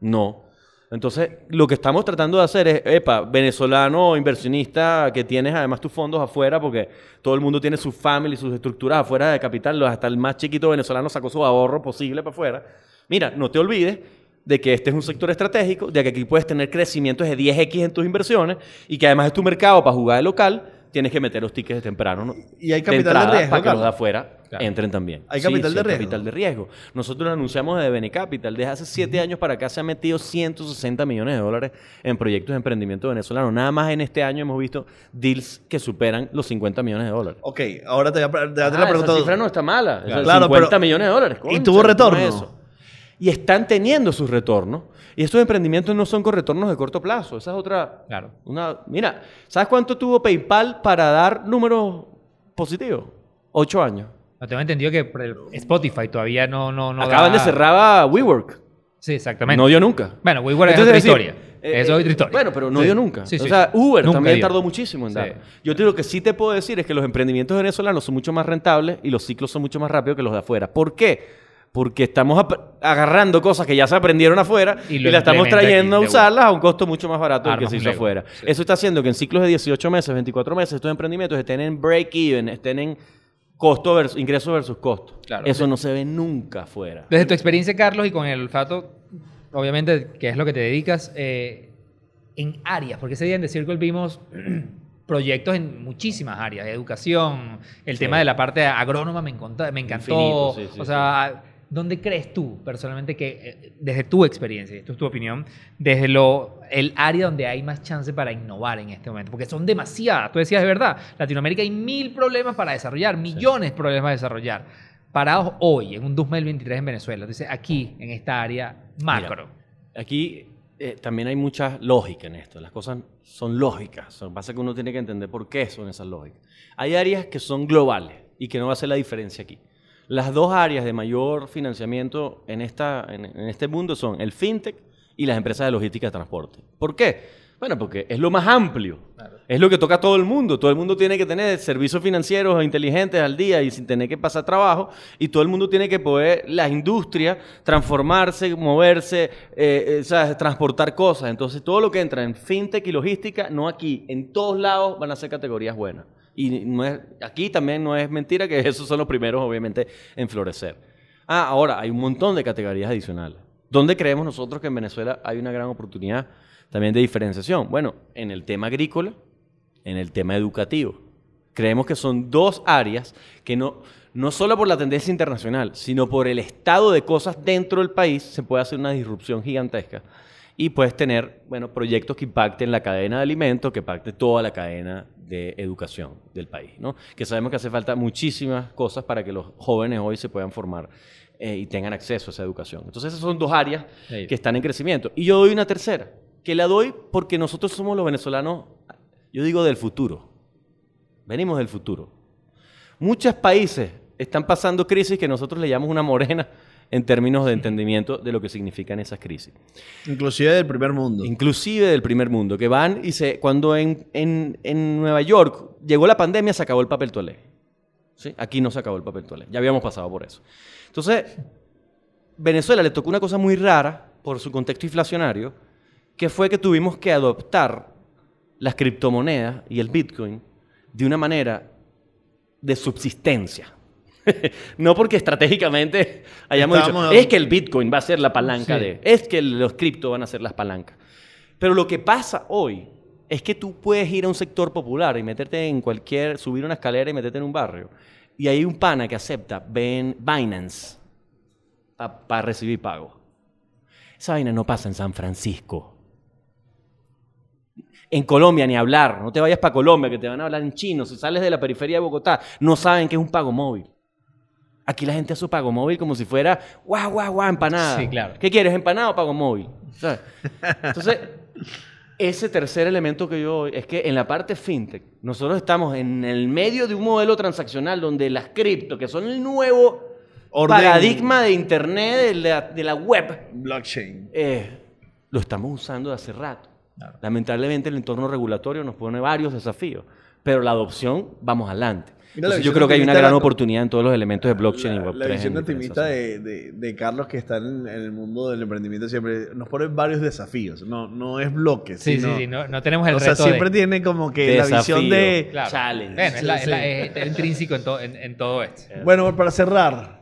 No. Entonces, lo que estamos tratando de hacer es, epa, venezolano inversionista que tienes además tus fondos afuera, porque todo el mundo tiene su family, sus estructuras afuera de capital, hasta el más chiquito venezolano sacó su ahorro posible para afuera. Mira, no te olvides de que este es un sector estratégico, de que aquí puedes tener crecimientos de 10x en tus inversiones y que además es tu mercado para jugar de local tienes que meter los tickets de temprano. Y hay capital de, riesgo. Para que los de afuera entren también. Hay capital de riesgo. capital de riesgo. Nosotros lo anunciamos desde Bene Capital. Desde hace siete años para acá se han metido 160 millones de dólares en proyectos de emprendimiento venezolano. Nada más en este año hemos visto deals que superan los 50 millones de dólares. Ok, ahora te voy a, te la ah, pregunta. Esa cifra no está mala. Claro, 50 millones de dólares. y tuvo retorno. Y están teniendo sus retornos y estos emprendimientos no son con retornos de corto plazo. Esa es otra. Claro. Una, mira, ¿sabes cuánto tuvo PayPal para dar números positivos? Ocho años. No tengo entendido que Spotify todavía no. no, Acaban de cerrar WeWork. Sí, exactamente. No dio nunca. Bueno, WeWork es otra historia. Eso eh, es eh, otra historia. Bueno, pero no dio nunca. O sea, Uber también tardó muchísimo en dar. Yo te digo que sí te puedo decir es que los emprendimientos venezolanos son mucho más rentables y los ciclos son mucho más rápidos que los de afuera. ¿Por qué? porque estamos agarrando cosas que ya se aprendieron afuera y, las estamos trayendo a usarlas a un costo mucho más barato que se hizo afuera. Eso está haciendo que en ciclos de 18 meses, 24 meses, estos emprendimientos estén en break-even, estén en costo versus, ingreso versus costo. Eso no se ve nunca afuera. Desde tu experiencia, Carlos, y con el olfato, obviamente, que es lo que te dedicas, eh, en áreas, porque ese día en The Circle vimos... proyectos en muchísimas áreas, educación, el tema de la parte agrónoma me, me encantó, o sea, ¿dónde crees tú personalmente que, eh, desde tu experiencia, esto es tu opinión, desde lo, el área donde hay más chance para innovar en este momento? Porque son demasiadas, tú decías de verdad, Latinoamérica hay mil problemas para desarrollar, millones de problemas para desarrollar, parados hoy, en un 2023 en Venezuela. Dice aquí, en esta área macro. aquí eh, también hay mucha lógica en esto. Las cosas son lógicas. Lo que pasa es que uno tiene que entender por qué son esas lógicas. Hay áreas que son globales y que no va a hacer la diferencia aquí. Las dos áreas de mayor financiamiento en, esta, en, este mundo son el fintech y las empresas de logística de transporte. ¿Por qué? Bueno, porque es lo más amplio. Es lo que toca a todo el mundo. Todo el mundo tiene que tener servicios financieros inteligentes al día y sin tener que pasar trabajo. Y todo el mundo tiene que poder, la industria, transformarse, moverse, eh, eh, transportar cosas. Entonces, todo lo que entra en fintech y logística, no aquí, en todos lados van a ser categorías buenas. Y no es, aquí también no es mentira que *laughs* esos son los primeros, obviamente, en florecer. Ah, ahora, hay un montón de categorías adicionales. ¿Dónde creemos nosotros que en Venezuela hay una gran oportunidad también de diferenciación? Bueno, en el tema agrícola, en el tema educativo. Creemos que son dos áreas que no, solo por la tendencia internacional, sino por el estado de cosas dentro del país, se puede hacer una disrupción gigantesca y puedes tener, bueno, proyectos que impacten la cadena de alimentos, que impacten toda la cadena de educación del país, ¿no? que sabemos que hace falta muchísimas cosas para que los jóvenes hoy se puedan formar eh, y tengan acceso a esa educación. Entonces esas son dos áreas que están en crecimiento. Y yo doy una tercera, que la doy porque nosotros somos los venezolanos, yo digo del futuro, venimos del futuro. Muchos países están pasando crisis que nosotros le llamamos una morena en términos de entendimiento de lo que significan esas crisis. Inclusive del primer mundo. Inclusive del primer mundo, que van y se... Cuando en, en, en Nueva York llegó la pandemia, se acabó el papel toalé. ¿Sí? Aquí no se acabó el papel toalé, ya habíamos pasado por eso. Entonces, Venezuela le tocó una cosa muy rara por su contexto inflacionario, que fue que tuvimos que adoptar las criptomonedas y el Bitcoin de una manera de subsistencia, *laughs* no porque estratégicamente hayamos dicho, es que el Bitcoin va a ser la palanca de, es que los cripto van a ser las palancas. Pero lo que pasa hoy es que tú puedes ir a un sector popular y meterte en cualquier, subir una escalera y meterte en un barrio. Y hay un pana que acepta Binance para recibir pago. Esa vaina no pasa en San Francisco. En Colombia ni hablar. No te vayas para Colombia que te van a hablar en chino. Si sales de la periferia de Bogotá, no saben que es un pago móvil. Aquí la gente hace su pago móvil como si fuera guau, guau, guau, empanada. Sí, claro. ¿Qué quieres, empanada o pago móvil? Entonces, ese tercer elemento que yo es que en la parte fintech, nosotros estamos en el medio de un modelo transaccional donde las cripto, que son el nuevo paradigma de Internet, de la, web, blockchain, eh, lo estamos usando de hace rato. Lamentablemente el entorno regulatorio nos pone varios desafíos, pero la adopción vamos adelante yo creo que hay una gran oportunidad en todos los elementos de blockchain la, y web La visión optimista de, Carlos, que está en, el mundo del emprendimiento, siempre nos pone varios desafíos. No, no es bloques. Sí, sí, sí. No, tenemos el O sea, siempre tiene como que la visión de challenge. Bueno, intrínseco en, todo esto. Eh. Bueno, para cerrar,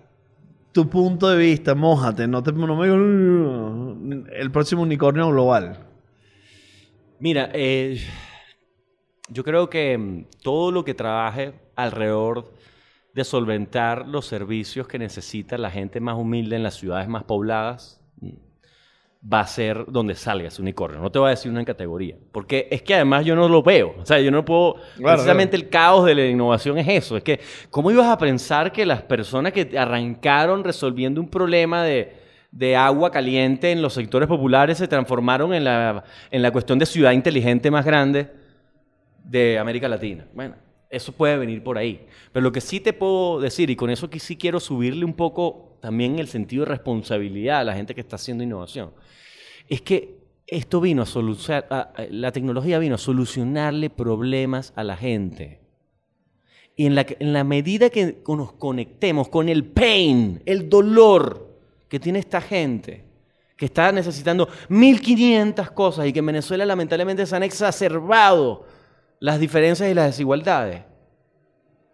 tu punto de vista, mojate, no te no el próximo unicornio global. Mira, eh, yo creo que todo lo que trabaje alrededor de solventar los servicios que necesita la gente más humilde en las ciudades más pobladas, mm, va a ser donde salga ese unicornio. No te voy a decir una en categoría. Porque es que además yo no lo veo. O sea, yo no puedo... precisamente el caos de la innovación es eso. Es que, ¿cómo ibas a pensar que las personas que arrancaron resolviendo un problema de, de agua caliente en los sectores populares se transformaron en la, en la cuestión de ciudad inteligente más grande de América Latina? Bueno eso puede venir por ahí. Pero lo que sí te puedo decir, y con eso que sí quiero subirle un poco también el sentido de responsabilidad a la gente que está haciendo innovación, es que esto vino a solucionar, la tecnología vino a solucionarle problemas a la gente. Y en la, en la medida que nos conectemos con el pain, el dolor que tiene esta gente, que está necesitando 1.500 cosas y que en Venezuela lamentablemente se han exacerbado las diferencias y las desigualdades.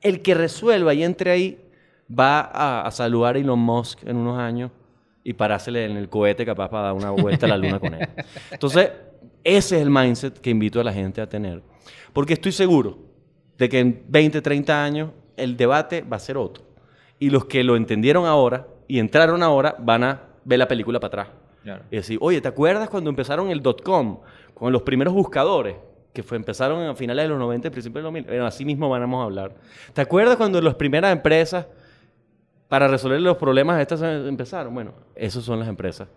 El que resuelva y entre ahí va a, saludar a Elon Musk en unos años y parársele en el cohete capaz para dar una vuelta a la luna con él. Entonces, ese es el mindset que invito a la gente a tener. Porque estoy seguro de que en 20, 30 años el debate va a ser otro. Y los que lo entendieron ahora y entraron ahora van a ver la película para atrás. Y decir, oye, ¿te acuerdas cuando empezaron el dot com? Con los primeros buscadores que fue, empezaron a finales de los 90, principios de los 2000. Bueno, así mismo vamos a hablar. ¿Te acuerdas cuando las primeras empresas, para resolver los problemas, estas empezaron? Bueno, esas son las empresas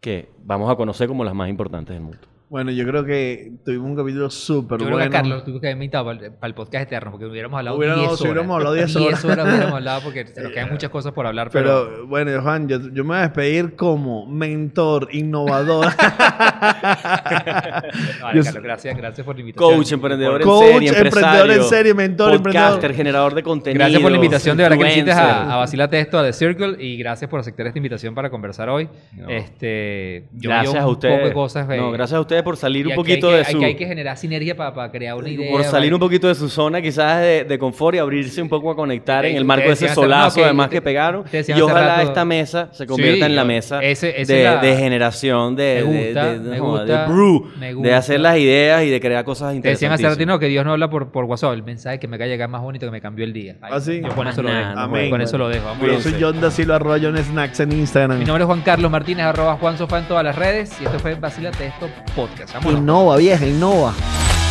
que vamos a conocer como las más importantes del mundo. Bueno, yo creo que tuvimos un capítulo súper bueno. Yo creo que Carlos tuvo que haber invitado para el, podcast eterno, porque hubiéramos hablado 10 horas. Si hubiéramos hablado 10 *laughs* horas. horas hablado porque se nos quedan muchas cosas por hablar. Pero, bueno, Juan, yo, me voy a despedir como mentor, innovador. *laughs* *laughs* vale, Carlos, gracias, gracias por la invitación. Coach, emprendedor en Coach, emprendedor en serie, mentor, podcaster, emprendedor. generador de contenido. Gracias por la invitación, de verdad que sientes a, a Basila esto, a The Circle, y gracias por aceptar esta invitación para conversar hoy. Este, yo gracias a ustedes. No, eh, gracias a ustedes por salir un poquito de su... Hay que, generar sinergia para, crear una idea. Por salir un poquito de su zona quizás de, confort y abrirse un poco a conectar en el marco de ese solazo además que pegaron. Y ojalá esta mesa se convierta en la mesa de, generación de... gusta, de, hacer las ideas y de crear cosas interesantes. decían hace rato que Dios no habla por, por WhatsApp. El mensaje que me cae llegar más bonito que me cambió el día. ¿Ah, con eso lo dejo. eso Yo soy John Dacilo Arroyo en Snacks en Instagram. Mi nombre es Juan Carlos Martínez, arroba Juan sofán en todas las redes. Y esto fue vacilate Esto podcast. Vámonos. Innova, vieja, innova.